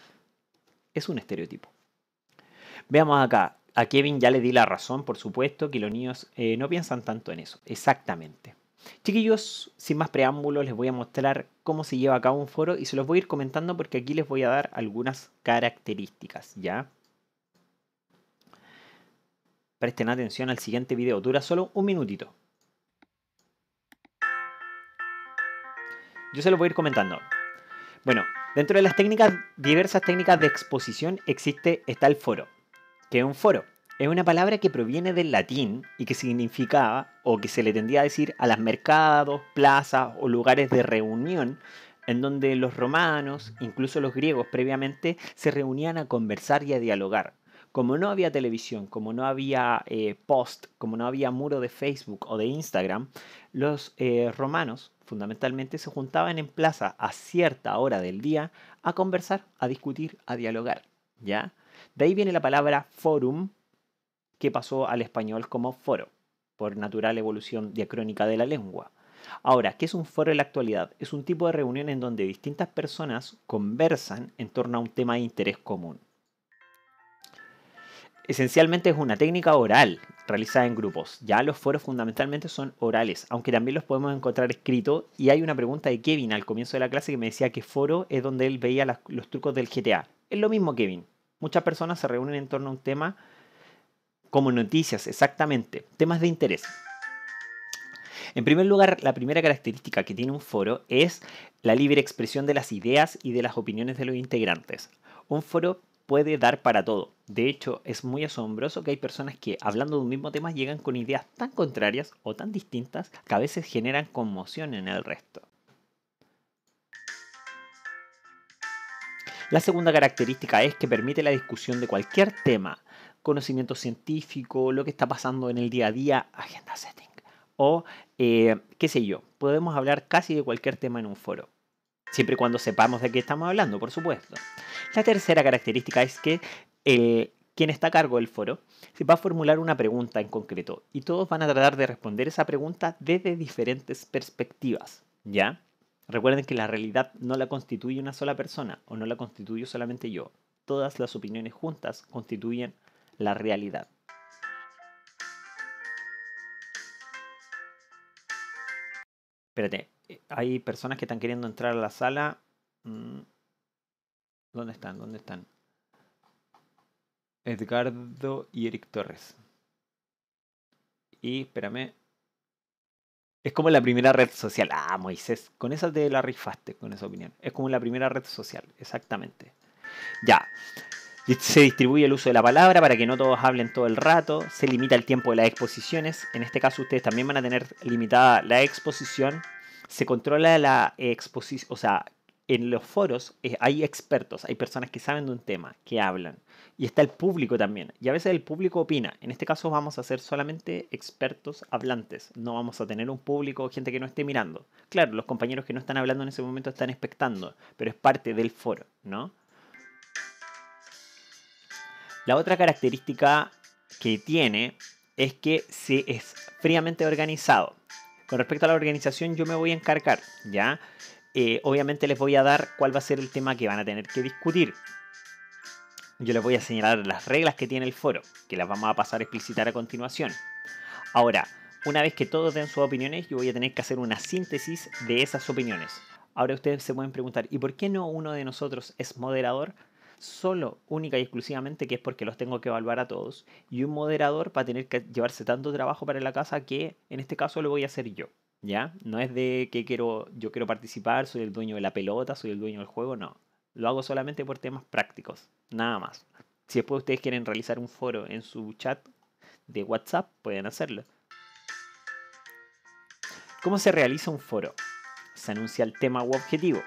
es un estereotipo. Veamos acá. A Kevin ya le di la razón, por supuesto, que los niños eh, no piensan tanto en eso. Exactamente. Chiquillos, sin más preámbulos, les voy a mostrar cómo se lleva a cabo un foro y se los voy a ir comentando porque aquí les voy a dar algunas características, ¿ya? Presten atención al siguiente video, dura solo un minutito. Yo se los voy a ir comentando. Bueno, dentro de las técnicas, diversas técnicas de exposición existe, está el foro que es un foro? Es una palabra que proviene del latín y que significaba o que se le tendía a decir a los mercados, plazas o lugares de reunión en donde los romanos, incluso los griegos previamente, se reunían a conversar y a dialogar. Como no había televisión, como no había eh, post, como no había muro de Facebook o de Instagram, los eh, romanos fundamentalmente se juntaban en plaza a cierta hora del día a conversar, a discutir, a dialogar, ¿ya? De ahí viene la palabra forum, que pasó al español como foro, por natural evolución diacrónica de la lengua. Ahora, ¿qué es un foro en la actualidad? Es un tipo de reunión en donde distintas personas conversan en torno a un tema de interés común. Esencialmente es una técnica oral realizada en grupos. Ya los foros fundamentalmente son orales, aunque también los podemos encontrar escritos. Y hay una pregunta de Kevin al comienzo de la clase que me decía que foro es donde él veía los trucos del GTA. Es lo mismo, Kevin. Muchas personas se reúnen en torno a un tema como noticias, exactamente, temas de interés. En primer lugar, la primera característica que tiene un foro es la libre expresión de las ideas y de las opiniones de los integrantes. Un foro puede dar para todo. De hecho, es muy asombroso que hay personas que hablando de un mismo tema llegan con ideas tan contrarias o tan distintas que a veces generan conmoción en el resto. La segunda característica es que permite la discusión de cualquier tema, conocimiento científico, lo que está pasando en el día a día, agenda setting, o eh, qué sé yo, podemos hablar casi de cualquier tema en un foro. Siempre y cuando sepamos de qué estamos hablando, por supuesto. La tercera característica es que eh, quien está a cargo del foro se va a formular una pregunta en concreto y todos van a tratar de responder esa pregunta desde diferentes perspectivas, ¿ya? Recuerden que la realidad no la constituye una sola persona o no la constituyo solamente yo. Todas las opiniones juntas constituyen la realidad. Espérate, eh, hay personas que están queriendo entrar a la sala. Mm. ¿Dónde están? ¿Dónde están? Edgardo y Eric Torres. Y espérame, es como la primera red social. Ah, Moisés, con esa te la rifaste, con esa opinión. Es como la primera red social, exactamente. Ya. Se distribuye el uso de la palabra para que no todos hablen todo el rato. Se limita el tiempo de las exposiciones. En este caso ustedes también van a tener limitada la exposición. Se controla la exposición, o sea, en los foros eh, hay expertos, hay personas que saben de un tema, que hablan. Y está el público también. Y a veces el público opina. En este caso vamos a ser solamente expertos hablantes. No vamos a tener un público, gente que no esté mirando. Claro, los compañeros que no están hablando en ese momento están expectando, pero es parte del foro, ¿no? La otra característica que tiene es que se es fríamente organizado. Con respecto a la organización yo me voy a encargar, ¿ya? Eh, obviamente les voy a dar cuál va a ser el tema que van a tener que discutir. Yo les voy a señalar las reglas que tiene el foro, que las vamos a pasar a explicitar a continuación. Ahora, una vez que todos den sus opiniones, yo voy a tener que hacer una síntesis de esas opiniones. Ahora ustedes se pueden preguntar, ¿y por qué no uno de nosotros es moderador? Solo, única y exclusivamente, que es porque los tengo que evaluar a todos. Y un moderador va a tener que llevarse tanto trabajo para la casa que en este caso lo voy a hacer yo. ¿ya? No es de que quiero, yo quiero participar, soy el dueño de la pelota, soy el dueño del juego, no. Lo hago solamente por temas prácticos, nada más. Si después ustedes quieren realizar un foro en su chat de WhatsApp, pueden hacerlo. ¿Cómo se realiza un foro? Se anuncia el tema u objetivo.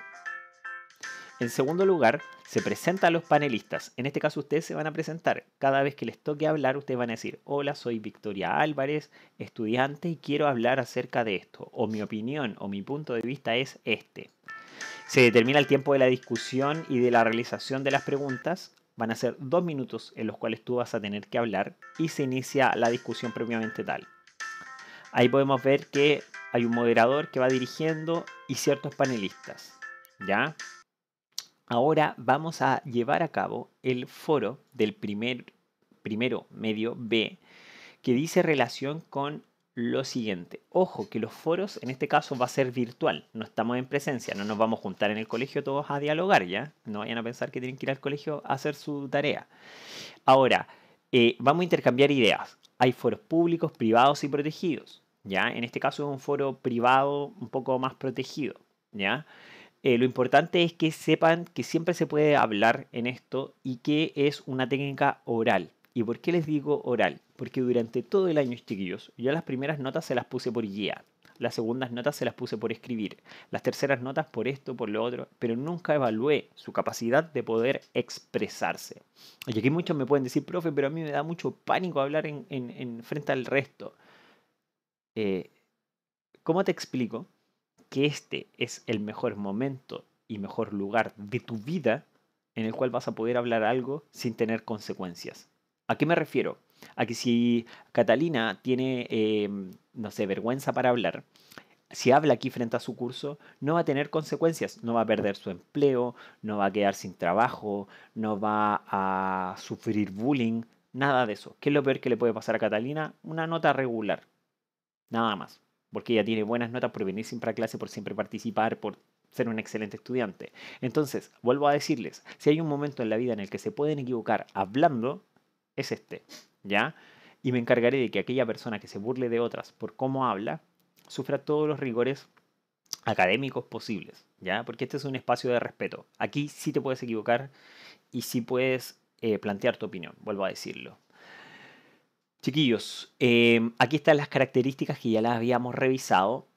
En segundo lugar, se presenta a los panelistas. En este caso ustedes se van a presentar. Cada vez que les toque hablar, ustedes van a decir, hola, soy Victoria Álvarez, estudiante, y quiero hablar acerca de esto. O mi opinión o mi punto de vista es este. Se determina el tiempo de la discusión y de la realización de las preguntas. Van a ser dos minutos en los cuales tú vas a tener que hablar y se inicia la discusión previamente tal. Ahí podemos ver que hay un moderador que va dirigiendo y ciertos panelistas. ¿Ya? ahora vamos a llevar a cabo el foro del primer, primero medio B, que dice relación con lo siguiente. Ojo que los foros en este caso va a ser virtual, no estamos en presencia, no nos vamos a juntar en el colegio todos a dialogar, ¿ya? No vayan a pensar que tienen que ir al colegio a hacer su tarea. Ahora, eh, vamos a intercambiar ideas. Hay foros públicos, privados y protegidos, ¿ya? En este caso es un foro privado un poco más protegido, ¿ya? Eh, lo importante es que sepan que siempre se puede hablar en esto y que es una técnica oral. ¿Y por qué les digo oral? Porque durante todo el año, chiquillos, yo las primeras notas se las puse por guía, las segundas notas se las puse por escribir, las terceras notas por esto, por lo otro, pero nunca evalué su capacidad de poder expresarse. Y aquí muchos me pueden decir, profe, pero a mí me da mucho pánico hablar en, frente al resto. Eh, ¿Cómo te explico? que este es el mejor momento y mejor lugar de tu vida en el cual vas a poder hablar algo sin tener consecuencias. ¿A qué me refiero? A que si Catalina tiene, em, no sé, vergüenza para hablar, si habla aquí frente a su curso, no va a tener consecuencias, no va a perder su empleo, no va a quedar sin trabajo, no va a sufrir bullying, nada de eso. ¿Qué es lo peor que le puede pasar a Catalina? Una nota regular, nada más porque ella tiene buenas notas por venir siempre a clase, por siempre participar, por ser un excelente estudiante. Entonces, vuelvo a decirles, si hay un momento en la vida en el que se pueden equivocar hablando, es este, ¿ya? Y me encargaré de que aquella persona que se burle de otras por cómo habla, sufra todos los rigores académicos posibles, ¿ya? Porque este es un espacio de respeto. Aquí sí te puedes equivocar y sí puedes eh, plantear tu opinión, vuelvo a decirlo. Chiquillos, em, aquí están las características que ya las habíamos revisado.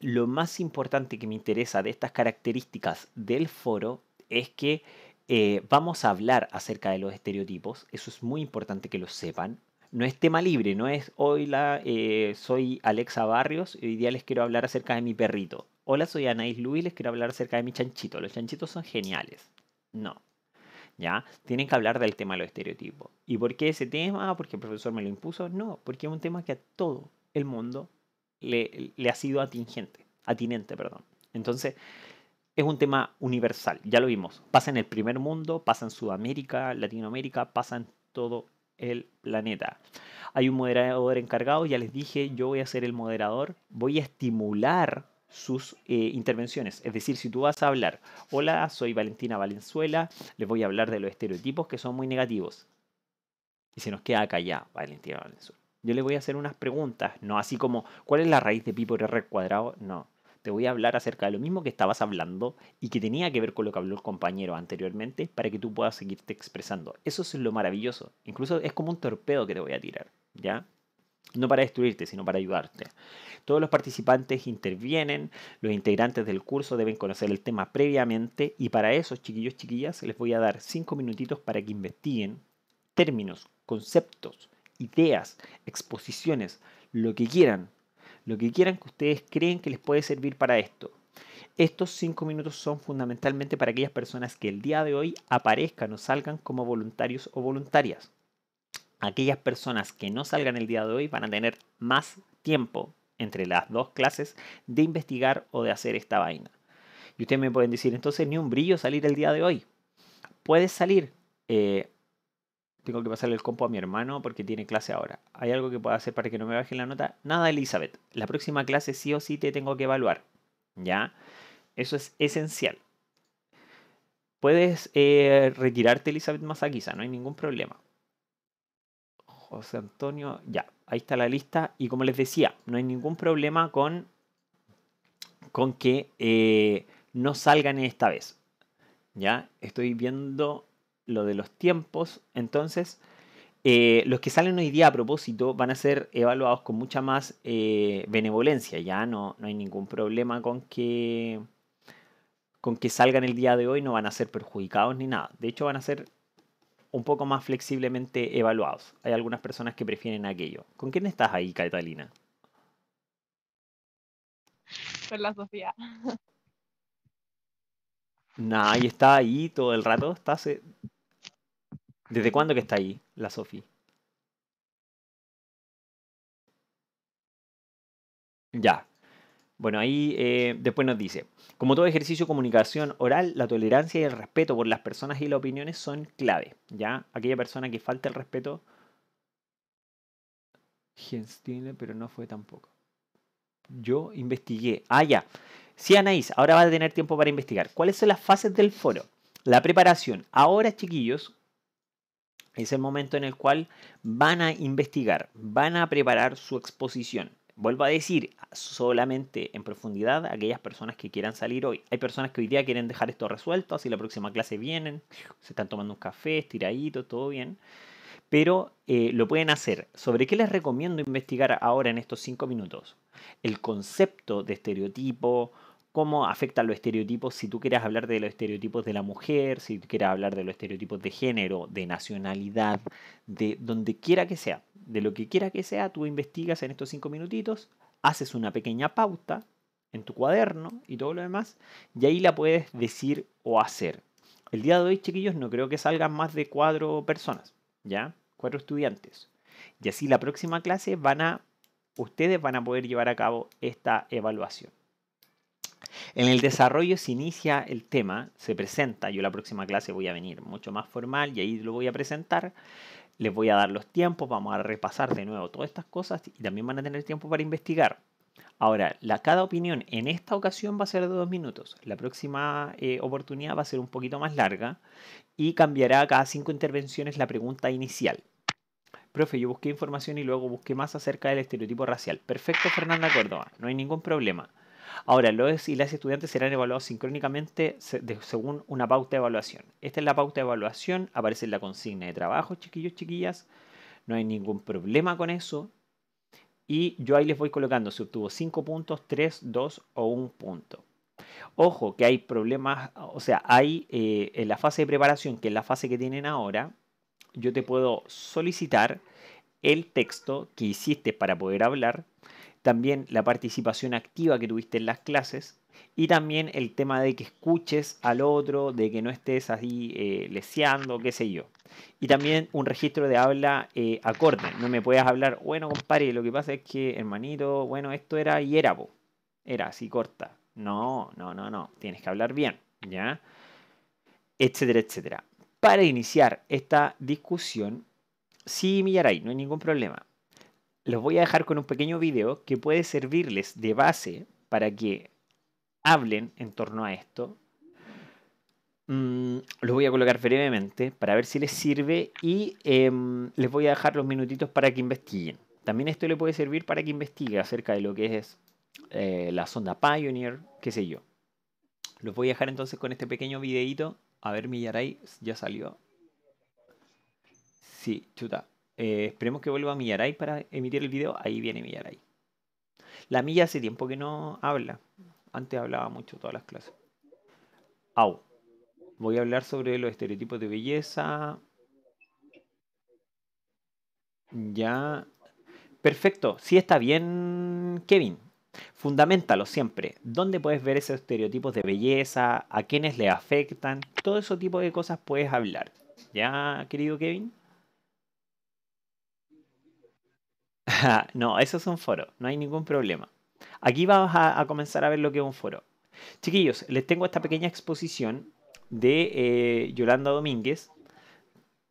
Lo más importante que me interesa de estas características del foro es que eh, vamos a hablar acerca de los estereotipos. Eso es muy importante que lo sepan. No es tema libre, no es hoy la, eh, soy Alexa Barrios y hoy día les quiero hablar acerca de mi perrito. Hola, soy Anaís Luis y les quiero hablar acerca de mi chanchito. Los chanchitos son geniales. No, ¿ya? Tienen que hablar del tema de los estereotipos. ¿Y por qué ese tema? ¿Porque el profesor me lo impuso? No, porque es un tema que a todo el mundo le, ha sido atingente, atinente, perdón. Entonces, es un tema universal, ya lo vimos. Pasa en el primer mundo, pasa en Sudamérica, Latinoamérica, pasa en todo el planeta. Hay un moderador encargado, ya les dije, yo voy a ser el moderador, voy a estimular sus eh, intervenciones. Es decir, si tú vas a hablar, hola, soy Valentina Valenzuela, les voy a hablar de los estereotipos que son muy negativos. Y se nos queda callada Valentina Valenzuela. Yo le voy a hacer unas preguntas, no así como, ¿cuál es la raíz de pi por r cuadrado? No. Te voy a hablar acerca de lo mismo que estabas hablando y que tenía que ver con lo que habló el compañero anteriormente para que tú puedas seguirte expresando. Eso es lo maravilloso. Incluso es como un torpedo que te voy a tirar, ¿ya? no para destruirte, sino para ayudarte. Todos los participantes intervienen, los integrantes del curso deben conocer el tema previamente y para eso, chiquillos, chiquillas, les voy a dar cinco minutitos para que investiguen términos, conceptos, ideas, exposiciones, lo que quieran, lo que quieran que ustedes creen que les puede servir para esto. Estos cinco minutos son fundamentalmente para aquellas personas que el día de hoy aparezcan o salgan como voluntarios o voluntarias aquellas personas que no salgan el día de hoy van a tener más tiempo entre las dos clases de investigar o de hacer esta vaina. Y ustedes me pueden decir, entonces ni un brillo salir el día de hoy. Puedes salir. Eh, tengo que pasarle el compo a mi hermano porque tiene clase ahora. ¿Hay algo que pueda hacer para que no me bajen la nota? Nada, Elizabeth. La próxima clase sí o sí te tengo que evaluar. ¿Ya? Eso es esencial. Puedes eh, retirarte, Elizabeth más no hay ningún problema. José Antonio, ya, ahí está la lista. Y como les decía, no hay ningún problema con, con que eh, no salgan esta vez. Ya, estoy viendo lo de los tiempos. Entonces, eh, los que salen hoy día a propósito van a ser evaluados con mucha más eh, benevolencia. Ya no, no hay ningún problema con que con que salgan el día de hoy no van a ser perjudicados ni nada. De hecho, van a ser un poco más flexiblemente evaluados. Hay algunas personas que prefieren aquello. ¿Con quién estás ahí, Catalina? Con la Sofía. Nah, y está ahí todo el rato. Está ¿Desde cuándo que está ahí la Sofía? Ya, bueno, ahí eh, después nos dice, como todo ejercicio de comunicación oral, la tolerancia y el respeto por las personas y las opiniones son clave. ¿ya? Aquella persona que falta el respeto, pero no fue tampoco. Yo investigué. Ah, ya. Sí, Anaís, ahora va a tener tiempo para investigar. ¿Cuáles son las fases del foro? La preparación. Ahora, chiquillos, es el momento en el cual van a investigar, van a preparar su exposición. Vuelvo a decir, solamente en profundidad aquellas personas que quieran salir hoy. Hay personas que hoy día quieren dejar esto resuelto, así la próxima clase vienen, se están tomando un café, estiradito, todo bien. Pero eh, lo pueden hacer. ¿Sobre qué les recomiendo investigar ahora en estos cinco minutos? El concepto de estereotipo, cómo afectan los estereotipos, si tú quieres hablar de los estereotipos de la mujer, si tú quieres hablar de los estereotipos de género, de nacionalidad, de donde quiera que sea, de lo que quiera que sea, tú investigas en estos cinco minutitos, haces una pequeña pauta en tu cuaderno y todo lo demás, y ahí la puedes decir o hacer. El día de hoy, chiquillos, no creo que salgan más de cuatro personas, ¿ya? Cuatro estudiantes. Y así la próxima clase van a, ustedes van a poder llevar a cabo esta evaluación. En el desarrollo se inicia el tema, se presenta, yo la próxima clase voy a venir mucho más formal y ahí lo voy a presentar, les voy a dar los tiempos, vamos a repasar de nuevo todas estas cosas y también van a tener tiempo para investigar. Ahora, la, cada opinión en esta ocasión va a ser de dos minutos. La próxima eh, oportunidad va a ser un poquito más larga y cambiará cada cinco intervenciones la pregunta inicial. Profe, yo busqué información y luego busqué más acerca del estereotipo racial. Perfecto, Fernanda Córdoba, no hay ningún problema. Ahora, los y las estudiantes serán evaluados sincrónicamente según una pauta de evaluación. Esta es la pauta de evaluación, aparece en la consigna de trabajo, chiquillos, chiquillas. No hay ningún problema con eso. Y yo ahí les voy colocando si obtuvo 5 puntos, 3, 2 o 1 punto. Ojo que hay problemas, o sea, hay eh, en la fase de preparación, que es la fase que tienen ahora, yo te puedo solicitar el texto que hiciste para poder hablar también la participación activa que tuviste en las clases y también el tema de que escuches al otro, de que no estés así eh, leseando, qué sé yo. Y también un registro de habla eh, acorde. No me puedas hablar, bueno, compadre, lo que pasa es que, hermanito, bueno, esto era y era, Era así corta. No, no, no, no. Tienes que hablar bien, ¿ya? Etcétera, etcétera. Para iniciar esta discusión, sí, Millaray, no hay ningún problema los voy a dejar con un pequeño video que puede servirles de base para que hablen en torno a esto. Mm, los voy a colocar brevemente para ver si les sirve y em, les voy a dejar los minutitos para que investiguen. También esto le puede servir para que investigue acerca de lo que es eh, la sonda Pioneer, qué sé yo. Los voy a dejar entonces con este pequeño videito. A ver, Millaray ya salió. Sí, chuta. Eh, esperemos que vuelva Millaray para emitir el video. Ahí viene Millaray. La Milla hace tiempo que no habla. Antes hablaba mucho todas las clases. Au. Voy a hablar sobre los estereotipos de belleza. Ya. Perfecto. si está bien, Kevin. Fundamentalo siempre. ¿Dónde puedes ver esos estereotipos de belleza? ¿A quiénes le afectan? Todo ese tipo de cosas puedes hablar. ¿Ya, querido Kevin? [LAUGHS] no, eso es un foro, no hay ningún problema. Aquí vamos a, comenzar a ver lo que es un foro. Chiquillos, les tengo esta pequeña exposición de eh, Yolanda Domínguez,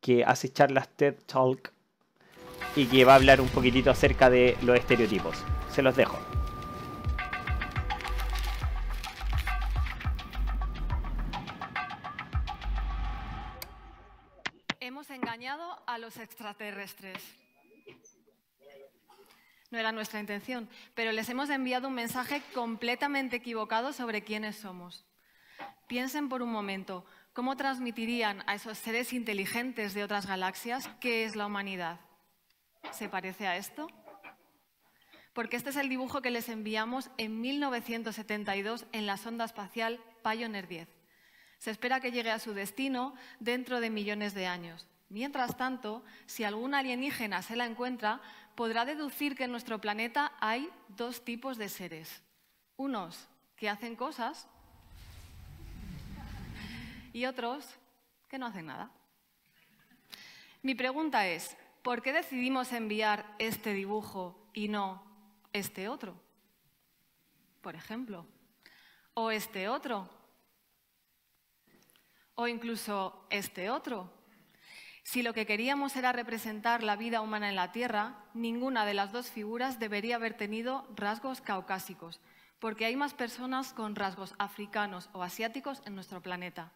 que hace charlas TED Talk y que va a hablar un poquitito acerca de los estereotipos. Se los dejo. Hemos engañado a los extraterrestres. No era nuestra intención, pero les hemos enviado un mensaje completamente equivocado sobre quiénes somos. Piensen por un momento, ¿cómo transmitirían a esos seres inteligentes de otras galaxias qué es la humanidad? ¿Se parece a esto? Porque este es el dibujo que les enviamos en 1972 en la sonda espacial Pioneer 10. Se espera que llegue a su destino dentro de millones de años. Mientras tanto, si algún alienígena se la encuentra, podrá deducir que en nuestro planeta hay dos tipos de seres. Unos que hacen cosas y otros que no hacen nada. Mi pregunta es, ¿por qué decidimos enviar este dibujo y no este otro? Por ejemplo, o este otro, o incluso este otro. Si lo que queríamos era representar la vida humana en la Tierra, ninguna de las dos figuras debería haber tenido rasgos caucásicos, porque hay más personas con rasgos africanos o asiáticos en nuestro planeta.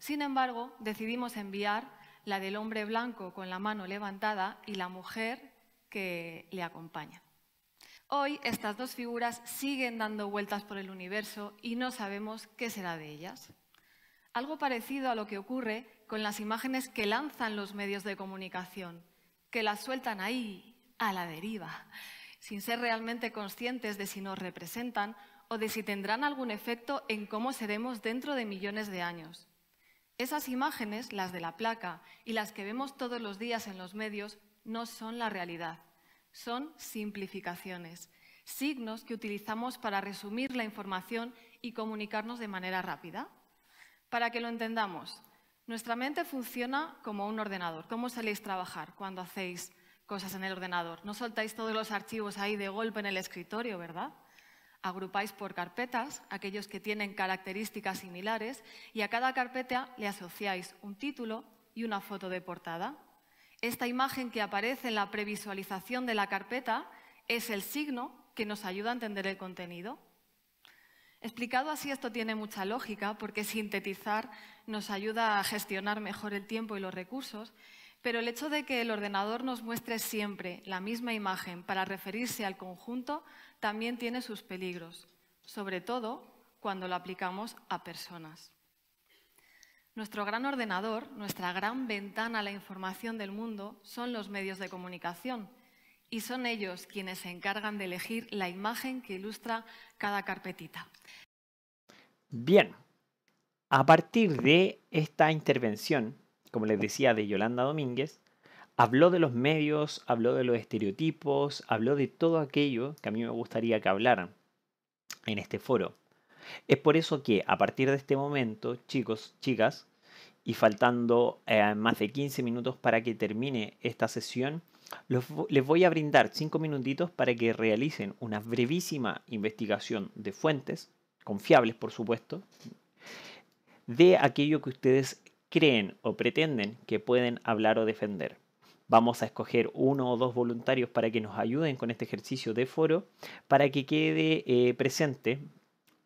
Sin embargo, decidimos enviar la del hombre blanco con la mano levantada y la mujer que le acompaña. Hoy estas dos figuras siguen dando vueltas por el universo y no sabemos qué será de ellas. Algo parecido a lo que ocurre con las imágenes que lanzan los medios de comunicación, que las sueltan ahí, a la deriva, sin ser realmente conscientes de si nos representan o de si tendrán algún efecto en cómo seremos dentro de millones de años. Esas imágenes, las de la placa y las que vemos todos los días en los medios, no son la realidad, son simplificaciones, signos que utilizamos para resumir la información y comunicarnos de manera rápida. Para que lo entendamos, nuestra mente funciona como un ordenador. ¿Cómo soléis trabajar cuando hacéis cosas en el ordenador? No soltáis todos los archivos ahí de golpe en el escritorio, ¿verdad? Agrupáis por carpetas aquellos que tienen características similares y a cada carpeta le asociáis un título y una foto de portada. Esta imagen que aparece en la previsualización de la carpeta es el signo que nos ayuda a entender el contenido. Explicado así, esto tiene mucha lógica porque sintetizar nos ayuda a gestionar mejor el tiempo y los recursos, pero el hecho de que el ordenador nos muestre siempre la misma imagen para referirse al conjunto también tiene sus peligros, sobre todo cuando lo aplicamos a personas. Nuestro gran ordenador, nuestra gran ventana a la información del mundo son los medios de comunicación y son ellos quienes se encargan de elegir la imagen que ilustra cada carpetita. Bien, a partir de esta intervención, como les decía, de Yolanda Domínguez, habló de los medios, habló de los estereotipos, habló de todo aquello que a mí me gustaría que hablaran en este foro. Es por eso que a partir de este momento, chicos, chicas, y faltando eh, más de 15 minutos para que termine esta sesión, les voy a brindar cinco minutitos para que realicen una brevísima investigación de fuentes, confiables por supuesto, de aquello que ustedes creen o pretenden que pueden hablar o defender. Vamos a escoger uno o dos voluntarios para que nos ayuden con este ejercicio de foro, para que quede eh, presente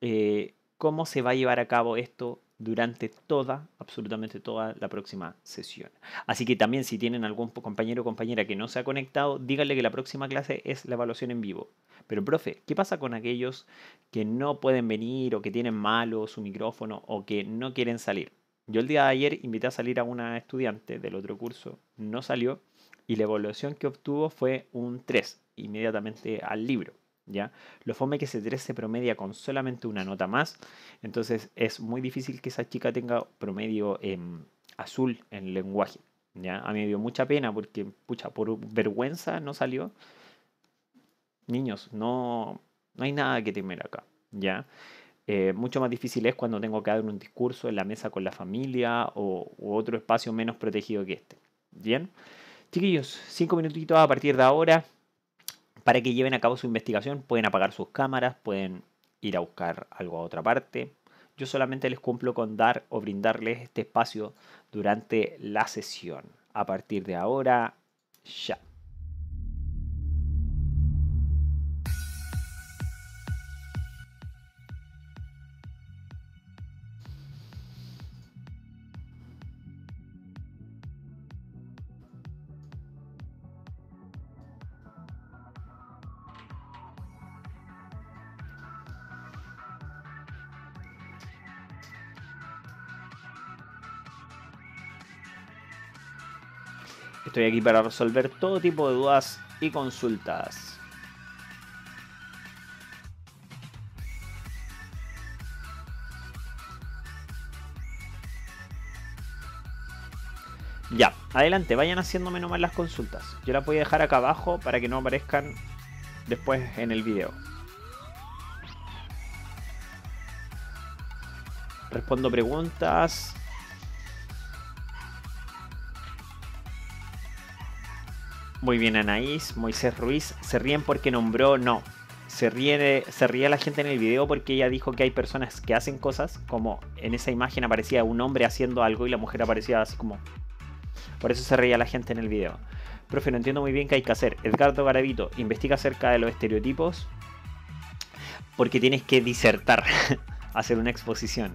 eh, cómo se va a llevar a cabo esto durante toda, absolutamente toda la próxima sesión. Así que también si tienen algún compañero o compañera que no se ha conectado, díganle que la próxima clase es la evaluación en vivo. Pero profe, ¿qué pasa con aquellos que no pueden venir o que tienen malo su micrófono o que no quieren salir? Yo el día de ayer invité a salir a una estudiante del otro curso, no salió y la evaluación que obtuvo fue un 3 inmediatamente al libro. ¿ya? Lo fome que se 3 se promedia con solamente una nota más, entonces es muy difícil que esa chica tenga promedio en em, azul en lenguaje, ¿ya? A mí me dio mucha pena porque, pucha, por vergüenza no salió. Niños, no, hay nada que temer acá, ¿ya? Eh, mucho más difícil es cuando tengo que dar un discurso en la mesa con la familia o otro espacio menos protegido que este. Bien, chiquillos, cinco minutitos a partir de ahora para que lleven a cabo su investigación. Pueden apagar sus cámaras, pueden ir a buscar algo a otra parte. Yo solamente les cumplo con dar o brindarles este espacio durante la sesión. A partir de ahora, ya. Estoy aquí para resolver todo tipo de dudas y consultas. Ya, adelante, vayan haciéndome nomás las consultas. Yo las voy a dejar acá abajo para que no aparezcan después en el video. Respondo preguntas, Muy bien, Anaís. Moisés Ruiz. Se ríen porque nombró no. Se ríe, se ríe la gente en el video porque ella dijo que hay personas que hacen cosas, como en esa imagen aparecía un hombre haciendo algo y la mujer aparecía así como. Por eso se ríe la gente en el video. Profe, no entiendo muy bien qué hay que hacer. Edgardo Garavito, investiga acerca de los estereotipos porque tienes que disertar, [LAUGHS] hacer una exposición,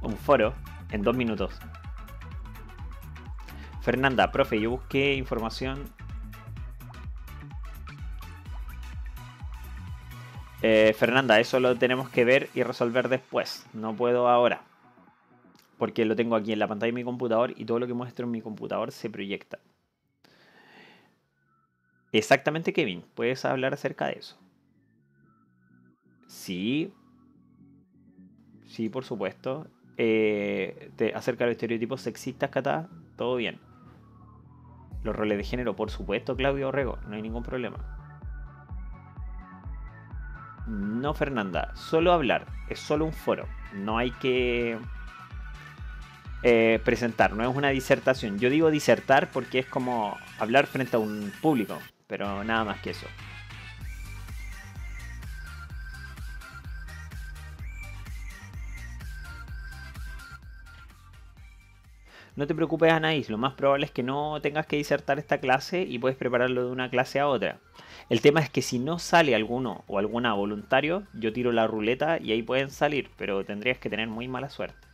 un foro, en dos minutos. Fernanda, profe, yo busqué información Eh, Fernanda, eso lo tenemos que ver y resolver después. No puedo ahora. Porque lo tengo aquí en la pantalla de mi computador y todo lo que muestro en mi computador se proyecta. Exactamente, Kevin. ¿Puedes hablar acerca de eso? Sí. Sí, por supuesto. Eh, acerca de los estereotipos sexistas, Cata. Todo bien. Los roles de género, por supuesto, Claudio Orrego. No hay ningún problema. No, Fernanda, solo hablar, es solo un foro, no hay que eh, presentar, no es una disertación. Yo digo disertar porque es como hablar frente a un público, pero nada más que eso. No te preocupes, Anaís, lo más probable es que no tengas que disertar esta clase y puedes prepararlo de una clase a otra. El tema es que si no sale alguno o alguna voluntario, yo tiro la ruleta y ahí pueden salir, pero tendrías que tener muy mala suerte.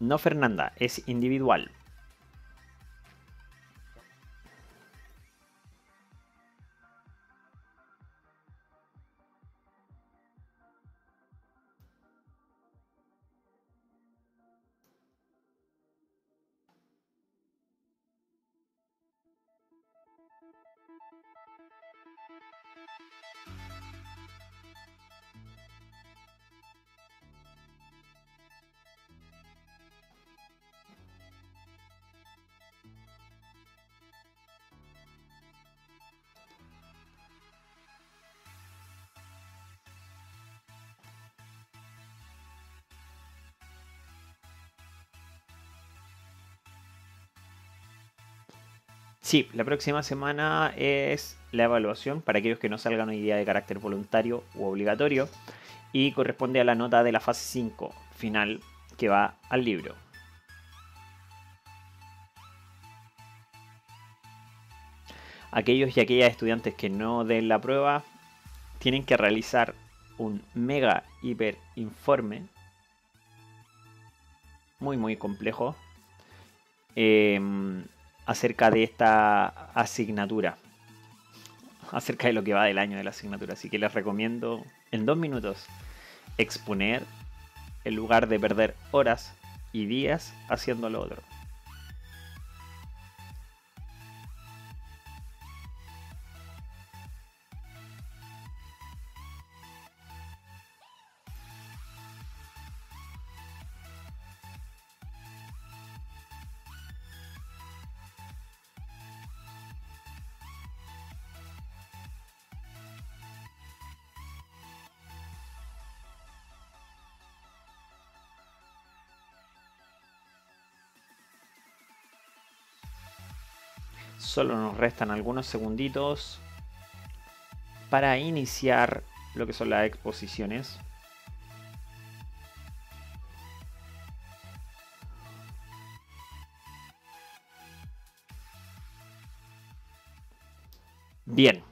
No, Fernanda, es individual. Sí, la próxima semana es la evaluación para aquellos que no salgan hoy día de carácter voluntario u obligatorio y corresponde a la nota de la fase 5 final que va al libro. Aquellos y aquellas estudiantes que no den la prueba tienen que realizar un mega hiper informe muy muy complejo em, acerca de esta asignatura, acerca de lo que va del año de la asignatura. Así que les recomiendo en dos minutos exponer en lugar de perder horas y días haciendo lo otro. Solo nos restan algunos segunditos para iniciar lo que son las exposiciones. Bien,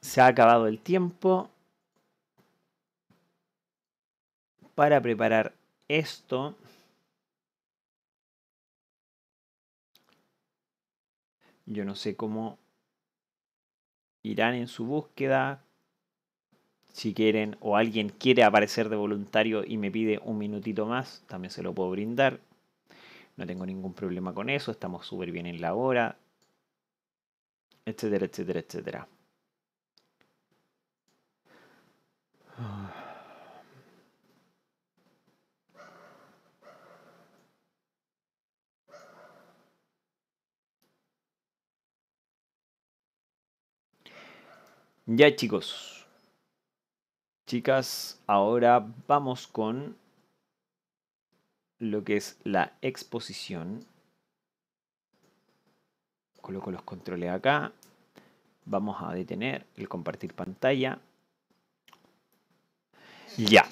se ha acabado el tiempo para preparar esto. Yo no sé cómo irán en su búsqueda. Si quieren o alguien quiere aparecer de voluntario y me pide un minutito más, también se lo puedo brindar. No tengo ningún problema con eso, estamos súper bien en la hora, etcétera, etcétera, etcétera. Ya chicos, chicas, ahora vamos con lo que es la exposición. Coloco los controles acá. Vamos a detener el compartir pantalla. Ya.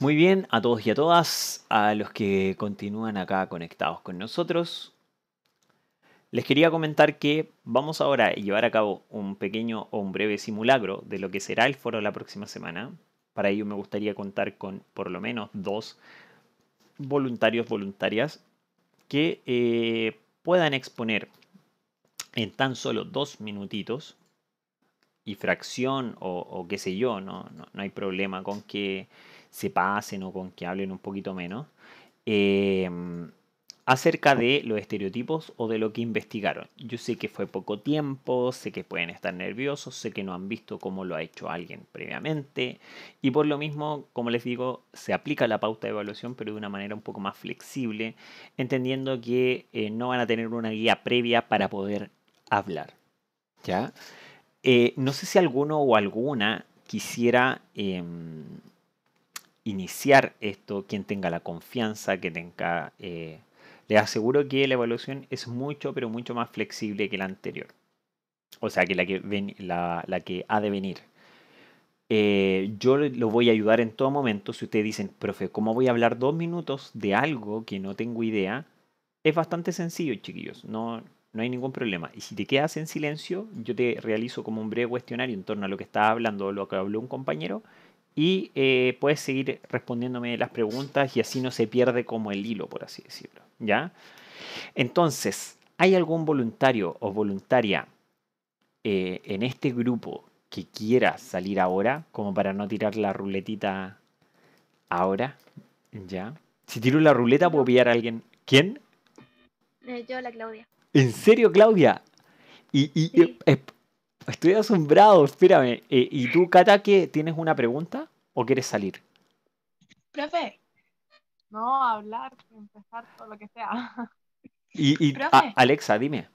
Muy bien, a todos y a todas, a los que continúan acá conectados con nosotros, les quería comentar que vamos ahora a llevar a cabo un pequeño o un breve simulacro de lo que será el foro la próxima semana. Para ello me gustaría contar con por lo menos dos voluntarios, voluntarias, que eh, puedan exponer en tan solo dos minutitos y fracción o, qué sé yo, no, no, no, hay problema con que se pasen o con que hablen un poquito menos. Eh, acerca de los estereotipos o de lo que investigaron. Yo sé que fue poco tiempo, sé que pueden estar nerviosos, sé que no han visto cómo lo ha hecho alguien previamente y por lo mismo, como les digo, se aplica la pauta de evaluación pero de una manera un poco más flexible, entendiendo que eh, no van a tener una guía previa para poder hablar. ¿Ya? Eh, no sé si alguno o alguna quisiera... Em, iniciar esto, quien tenga la confianza, que tenga eh, les aseguro que la evaluación es mucho, pero mucho más flexible que la anterior. O sea, que la que, ven, la, que ha de venir. Eh, yo lo voy a ayudar en todo momento. Si ustedes dicen, profe, ¿cómo voy a hablar dos minutos de algo que no tengo idea? Es bastante sencillo, chiquillos. No, no hay ningún problema. Y si te quedas en silencio, yo te realizo como un breve cuestionario en torno a lo que está hablando o lo que habló un compañero y eh, puedes seguir respondiéndome las preguntas y así no se pierde como el hilo, por así decirlo. ¿Ya? Entonces, ¿hay algún voluntario o voluntaria eh, en este grupo que quiera salir ahora? Como para no tirar la ruletita ahora. ¿Ya? Si tiro la ruleta, puedo pillar a alguien. ¿Quién? Eh, yo, la Claudia. ¿En serio, Claudia? Y, Estoy asombrado, espérame. Eh, ¿Y tú, Cata, tienes una pregunta o quieres salir? Profe, no, hablar, empezar, todo lo que sea. Y, ah, Alexa, dime.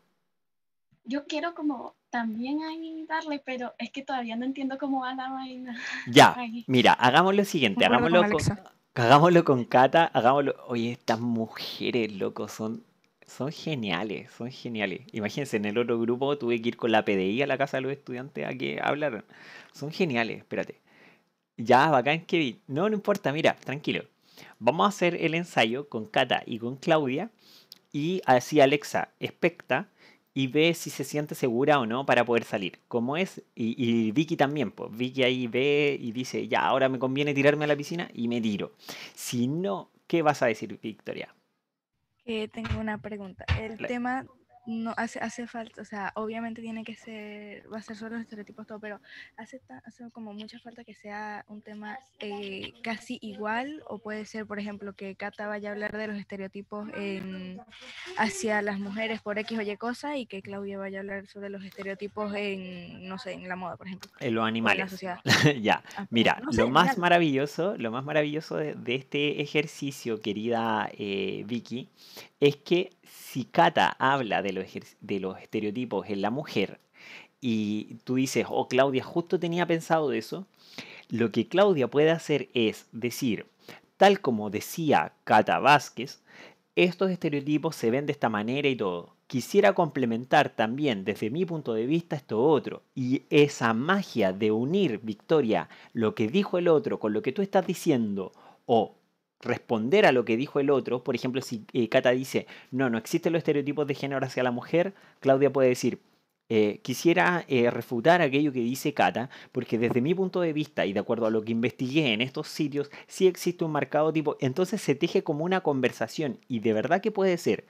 Yo quiero como también ahí darle, pero es que todavía no entiendo cómo va la vaina. Ya, [LAUGHS] mira, hagámoslo lo siguiente, hagámoslo con, Kata. hagámoslo con Cata, hagámoslo... Oye, estas mujeres, locos, son son geniales, son geniales. Imagínense, en el otro grupo tuve que ir con la PDI a la casa de los estudiantes a que hablaron. Son geniales, espérate. Ya, bacán, Kevin. No, no importa, mira, tranquilo. Vamos a hacer el ensayo con Cata y con Claudia. Y así Alexa, expecta y ve si se siente segura o no para poder salir. Como es, y, y, Vicky también, pues Vicky ahí ve y dice, ya, ahora me conviene tirarme a la piscina y me tiro. Si no, ¿qué vas a decir, Victoria? tengo una pregunta. El tema no hace, hace falta, o sea, obviamente tiene que ser, va a ser solo los estereotipos todo, pero hace, hace como mucha falta que sea un tema eh, casi igual, o puede ser, por ejemplo, que Cata vaya a hablar de los estereotipos hacia las mujeres por X o Y cosa, y que Claudia vaya a hablar sobre los estereotipos en, no sé, en la moda, por ejemplo. En los animales. la sociedad. [LAUGHS] ya, ah, mira, lo más maravilloso, lo más maravilloso de, este ejercicio, querida eh, Vicky, es que si Cata habla de los, de los estereotipos en la mujer y tú dices, oh Claudia, justo tenía pensado de eso, lo que Claudia puede hacer es decir, tal como decía Cata Vázquez, estos estereotipos se ven de esta manera y todo. Quisiera complementar también desde mi punto de vista esto otro y esa magia de unir, Victoria, lo que dijo el otro con lo que tú estás diciendo o responder a lo que dijo el otro, por ejemplo, si eh, Kata Cata dice, no, no existen los estereotipos de género hacia la mujer, Claudia puede decir, eh, quisiera eh, refutar aquello que dice Cata, porque desde mi punto de vista y de acuerdo a lo que investigué en estos sitios, sí existe un marcado tipo, entonces se teje como una conversación y de verdad que puede ser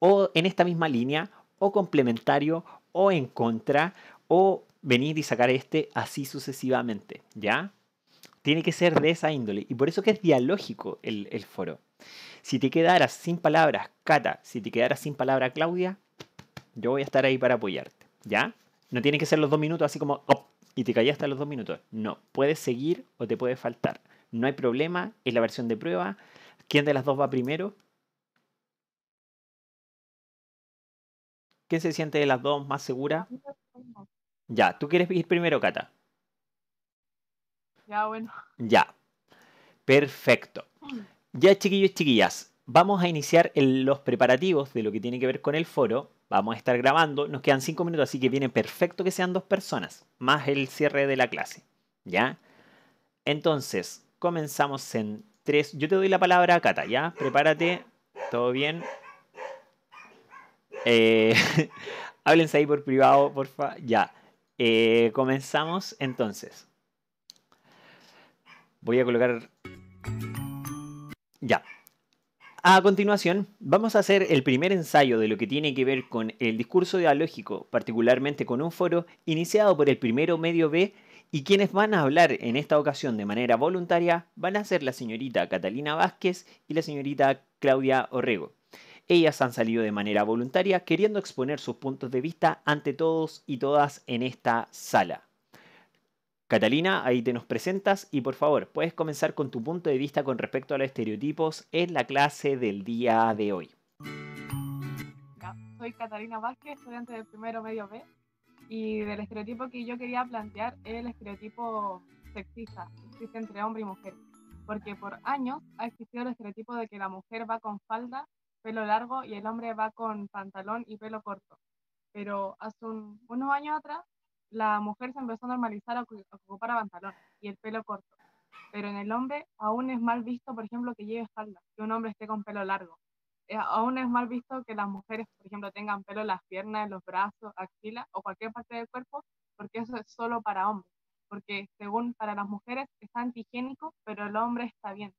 o en esta misma línea, o complementario, o en contra, o venir y sacar este así sucesivamente, ¿ya? Tiene que ser de esa índole. Y por eso que es dialógico el, foro. Si te quedaras sin palabras, Cata, si te quedaras sin palabra, Claudia, yo voy a estar ahí para apoyarte. ¿Ya? No tiene que ser los dos minutos así como oh, y te caí hasta los dos minutos. No, puedes seguir o te puede faltar. No hay problema, es la versión de prueba. ¿Quién de las dos va primero? ¿Quién se siente de las dos más segura? Ya, ¿tú quieres ir primero, Cata? Ya, bueno. Ya. Perfecto. Ya, chiquillos, y chiquillas, vamos a iniciar los preparativos de lo que tiene que ver con el foro. Vamos a estar grabando, nos quedan cinco minutos, así que viene perfecto que sean dos personas, más el cierre de la clase. ¿Ya? Entonces, comenzamos en tres... Yo te doy la palabra a Cata, ¿ya? Prepárate, todo bien. Eh, [LAUGHS] háblense ahí por privado, porfa. Ya. Eh, comenzamos entonces. Voy a colocar... Ya. A continuación, vamos a hacer el primer ensayo de lo que tiene que ver con el discurso dialógico, particularmente con un foro iniciado por el primero medio B y quienes van a hablar en esta ocasión de manera voluntaria van a ser la señorita Catalina Vázquez y la señorita Claudia Orrego. Ellas han salido de manera voluntaria queriendo exponer sus puntos de vista ante todos y todas en esta sala. Catalina, ahí te nos presentas y por favor, puedes comenzar con tu punto de vista con respecto a los estereotipos en la clase del día de hoy. Soy Catalina Vázquez, estudiante del primero medio B, y del estereotipo que yo quería plantear es el estereotipo sexista, que existe entre hombre y mujer, porque por años ha existido el estereotipo de que la mujer va con falda, pelo largo y el hombre va con pantalón y pelo corto. Pero hace unos años atrás la mujer se empezó a normalizar a ocupar pantalón y el pelo corto. Pero en el hombre aún es mal visto, por ejemplo, que lleve espalda, que un hombre esté con pelo largo. Eh, aún es mal visto que las mujeres, por ejemplo, tengan pelo en las piernas, en los brazos, axila o cualquier parte del cuerpo, porque eso es solo para hombres. Porque según para las mujeres es antihigiénico, pero el hombre está bien.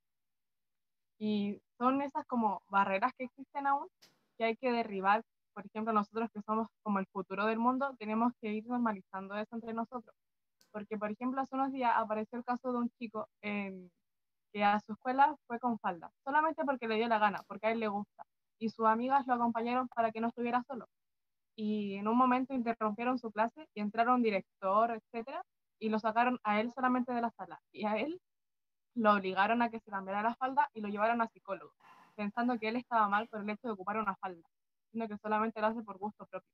Y son esas como barreras que existen aún que hay que derribar por ejemplo, nosotros que somos como el futuro del mundo, tenemos que ir normalizando eso entre nosotros. Porque, por ejemplo, hace unos días apareció el caso de un chico em, que a su escuela fue con falda, solamente porque le dio la gana, porque a él le gusta. Y sus amigas lo acompañaron para que no estuviera solo. Y en un momento interrumpieron su clase y entraron director, etcétera, y lo sacaron a él solamente de la sala. Y a él lo obligaron a que se cambiara la falda y lo llevaron a psicólogo, pensando que él estaba mal por el hecho de ocupar una falda sino que solamente lo hace por gusto propio.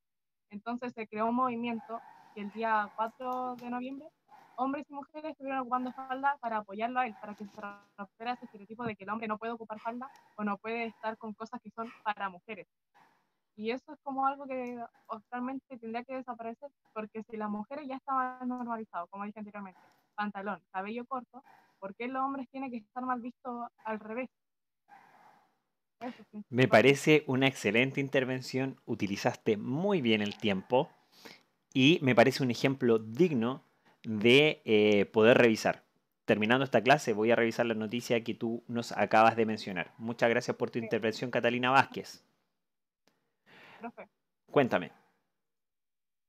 Entonces se creó un movimiento que el día 4 de noviembre hombres y mujeres estuvieron ocupando falda para apoyarlo a él, para que se rompiera ese estereotipo de que el hombre no puede ocupar falda o no puede estar con cosas que son para mujeres. Y eso es como algo que actualmente tendría que desaparecer, porque si las mujeres ya estaban normalizadas, como dije anteriormente, pantalón, cabello corto, ¿por qué los hombres tienen que estar mal visto al revés? Me parece una excelente intervención, utilizaste muy bien el tiempo y me parece un ejemplo digno de eh, poder revisar. Terminando esta clase voy a revisar la noticia que tú nos acabas de mencionar. Muchas gracias por tu intervención, Catalina Vázquez. Cuéntame.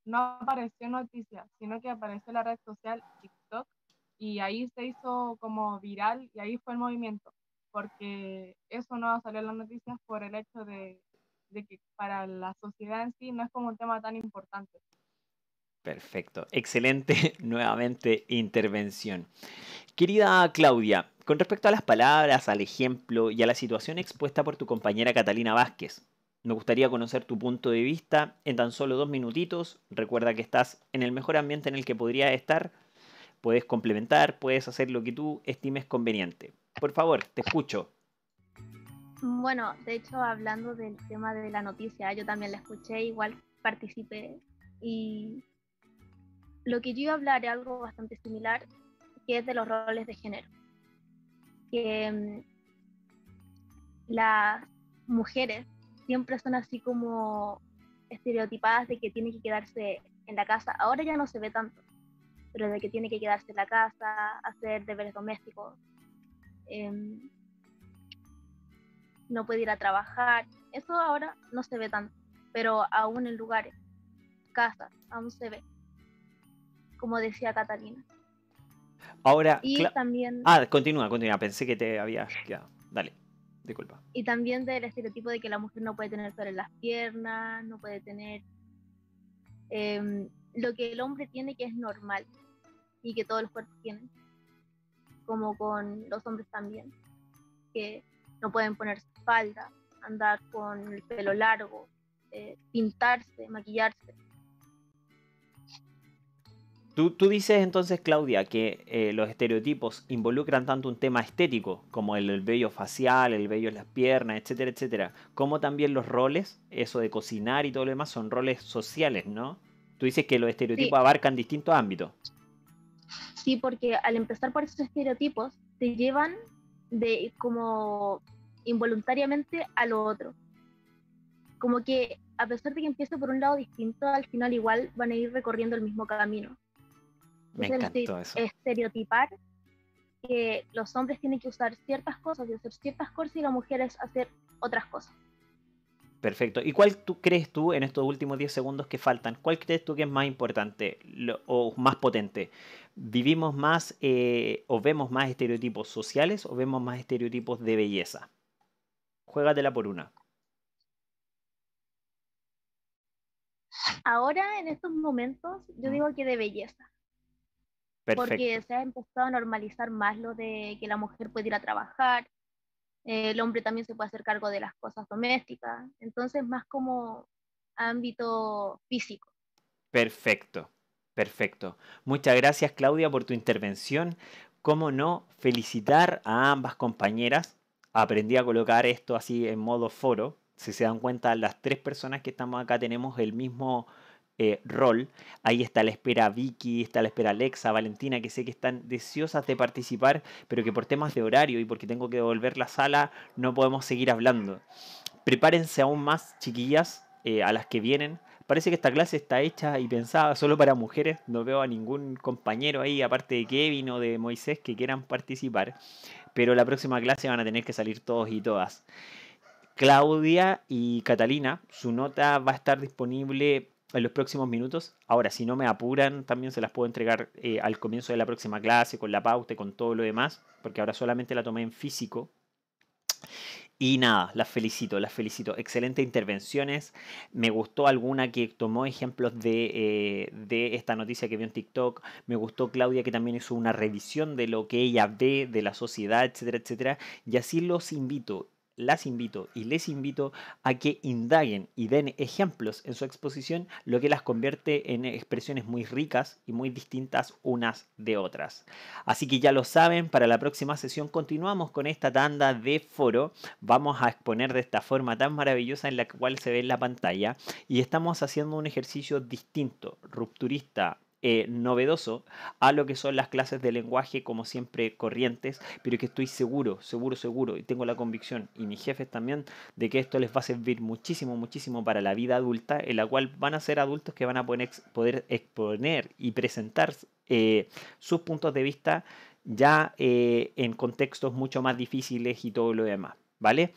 No apareció noticia, sino que apareció la red social TikTok y ahí se hizo como viral y ahí fue el movimiento porque eso no va a salir en las noticias por el hecho de, que para la sociedad en sí no es como un tema tan importante. Perfecto, excelente [LAUGHS] nuevamente intervención. Querida Claudia, con respecto a las palabras, al ejemplo y a la situación expuesta por tu compañera Catalina Vázquez, me gustaría conocer tu punto de vista en tan solo dos minutitos. Recuerda que estás en el mejor ambiente en el que podría estar. Puedes complementar, puedes hacer lo que tú estimes conveniente. Por favor, te escucho. Bueno, de hecho, hablando del tema de la noticia, yo también la escuché, igual participé y lo que yo iba a hablar es algo bastante similar, que es de los roles de género. Que mm, las mujeres siempre son así como estereotipadas de que tienen que quedarse en la casa. Ahora ya no se ve tanto, pero de que tiene que quedarse en la casa, hacer deberes domésticos, Em, no puede ir a trabajar. Eso ahora no se ve tanto, pero aún en lugares, casas, aún se ve, como decía Catalina. Ahora, también... Ah, continúa, continúa, pensé que te había quedado. Dale, disculpa. Y también del estereotipo de que la mujer no puede tener sobre en las piernas, no puede tener em, lo que el hombre tiene que es normal y que todos los cuerpos tienen como con los hombres también, que no pueden ponerse espalda, andar con el pelo largo, eh, pintarse, maquillarse. Tú, dices entonces, Claudia, que eh, los estereotipos involucran tanto un tema estético como el, vello facial, el vello en las piernas, etcétera, etcétera, como también los roles, eso de cocinar y todo lo demás, son roles sociales, ¿no? Tú dices que los estereotipos abarcan distintos ámbitos. Sí, porque al empezar por esos estereotipos te llevan de como involuntariamente a lo otro. Como que a pesar de que empiece por un lado distinto, al final igual van a ir recorriendo el mismo camino. Me es encantó eso. Estereotipar que los hombres tienen que usar ciertas cosas y hacer ciertas cosas y las mujeres hacer otras cosas. Perfecto. ¿Y cuál tú crees tú en estos últimos 10 segundos que faltan? ¿Cuál crees tú que es más importante o más potente? vivimos más eh, o vemos más estereotipos sociales o vemos más estereotipos de belleza. Juégatela por una. Ahora, en estos momentos, yo mm. digo que de belleza. Porque se ha empezado a normalizar más lo de que la mujer puede ir a trabajar, el hombre también se puede hacer cargo de las cosas domésticas, entonces más como ámbito físico. Perfecto. Perfecto. Muchas gracias Claudia por tu intervención. ¿Cómo no felicitar a ambas compañeras? Aprendí a colocar esto así en modo foro. Si se dan cuenta, las tres personas que estamos acá tenemos el mismo eh, rol. Ahí está la espera Vicky, está la espera Alexa, Valentina, que sé que están deseosas de participar, pero que por temas de horario y porque tengo que devolver la sala, no podemos seguir hablando. Prepárense aún más, chiquillas, eh, a las que vienen Parece que esta clase está hecha y pensada solo para mujeres. No veo a ningún compañero ahí, aparte de Kevin o de Moisés, que quieran participar. Pero la próxima clase van a tener que salir todos y todas. Claudia y Catalina, su nota va a estar disponible en los próximos minutos. Ahora, si no me apuran, también se las puedo entregar eh, al comienzo de la próxima clase, con la pauta y con todo lo demás, porque ahora solamente la tomé en físico. Y nada, las felicito, las felicito. Excelentes intervenciones. Me gustó alguna que tomó ejemplos de, eh, de, esta noticia que vio en TikTok. Me gustó Claudia que también hizo una revisión de lo que ella ve de la sociedad, etcétera, etcétera. Y así los invito las invito y les invito a que indaguen y den ejemplos en su exposición, lo que las convierte en expresiones muy ricas y muy distintas unas de otras. Así que ya lo saben, para la próxima sesión continuamos con esta tanda de foro. Vamos a exponer de esta forma tan maravillosa en la cual se ve en la pantalla y estamos haciendo un ejercicio distinto, rupturista, eh, novedoso a lo que son las clases de lenguaje como siempre corrientes, pero que estoy seguro, seguro, seguro, y tengo la convicción, y mis jefes también, de que esto les va a servir muchísimo, muchísimo para la vida adulta, en la cual van a ser adultos que van a poder, exponer y presentar eh, sus puntos de vista ya eh, en contextos mucho más difíciles y todo lo demás, ¿vale?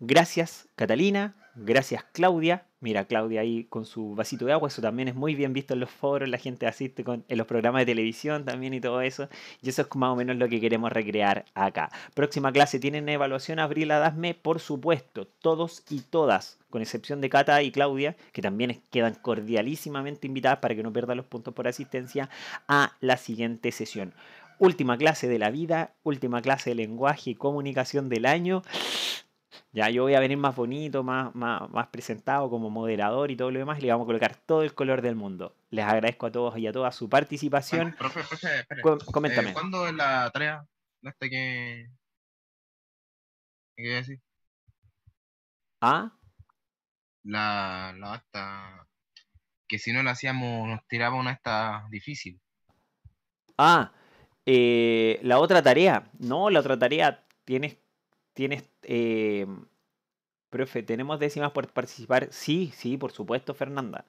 Gracias Catalina, gracias Claudia. Mira, Claudia ahí con su vasito de agua, eso también es muy bien visto en los foros, la gente asiste con, en los programas de televisión también y todo eso. Y eso es más o menos lo que queremos recrear acá. Próxima clase, tienen evaluación Abril DASME, por supuesto, todos y todas, con excepción de Cata y Claudia, que también quedan cordialísimamente invitadas para que no pierdan los puntos por asistencia a la siguiente sesión última clase de la vida, última clase de lenguaje y comunicación del año. Ya yo voy a venir más bonito, más, más, más presentado como moderador y todo lo demás, le vamos a colocar todo el color del mundo. Les agradezco a todos y a todas su participación. profe, coméntame. Eh, ¿Cuándo es la tarea? Hasta que... ¿Qué quería decir? ¿Ah? La, la Que si no la hacíamos, nos tiraba una esta difícil. Ah, eh, la otra tarea. No, la otra tarea tienes Tienes. Em, profe, ¿tenemos décimas por participar? Sí, sí, por supuesto, Fernanda.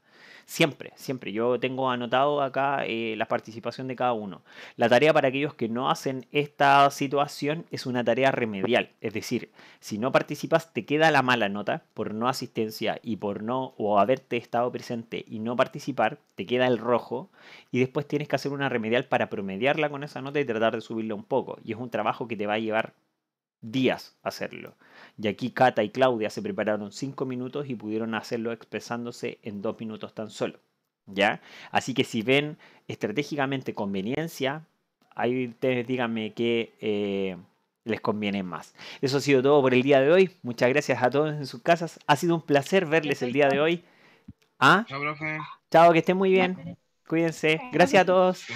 Siempre, siempre. Yo tengo anotado acá eh, la participación de cada uno. La tarea para aquellos que no hacen esta situación es una tarea remedial. Es decir, si no participas, te queda la mala nota por no asistencia y por no o haberte estado presente y no participar, te queda el rojo y después tienes que hacer una remedial para promediarla con esa nota y tratar de subirla un poco. Y es un trabajo que te va a llevar días hacerlo. Y aquí Cata y Claudia se prepararon cinco minutos y pudieron hacerlo expresándose en dos minutos tan solo. ¿Ya? Así que si ven estratégicamente conveniencia, ahí ustedes díganme qué eh, les conviene más. Eso ha sido todo por el día de hoy. Muchas gracias a todos en sus casas. Ha sido un placer verles el día de hoy. ¿Ah? Chao, que estén muy bien. Cuídense. Gracias a todos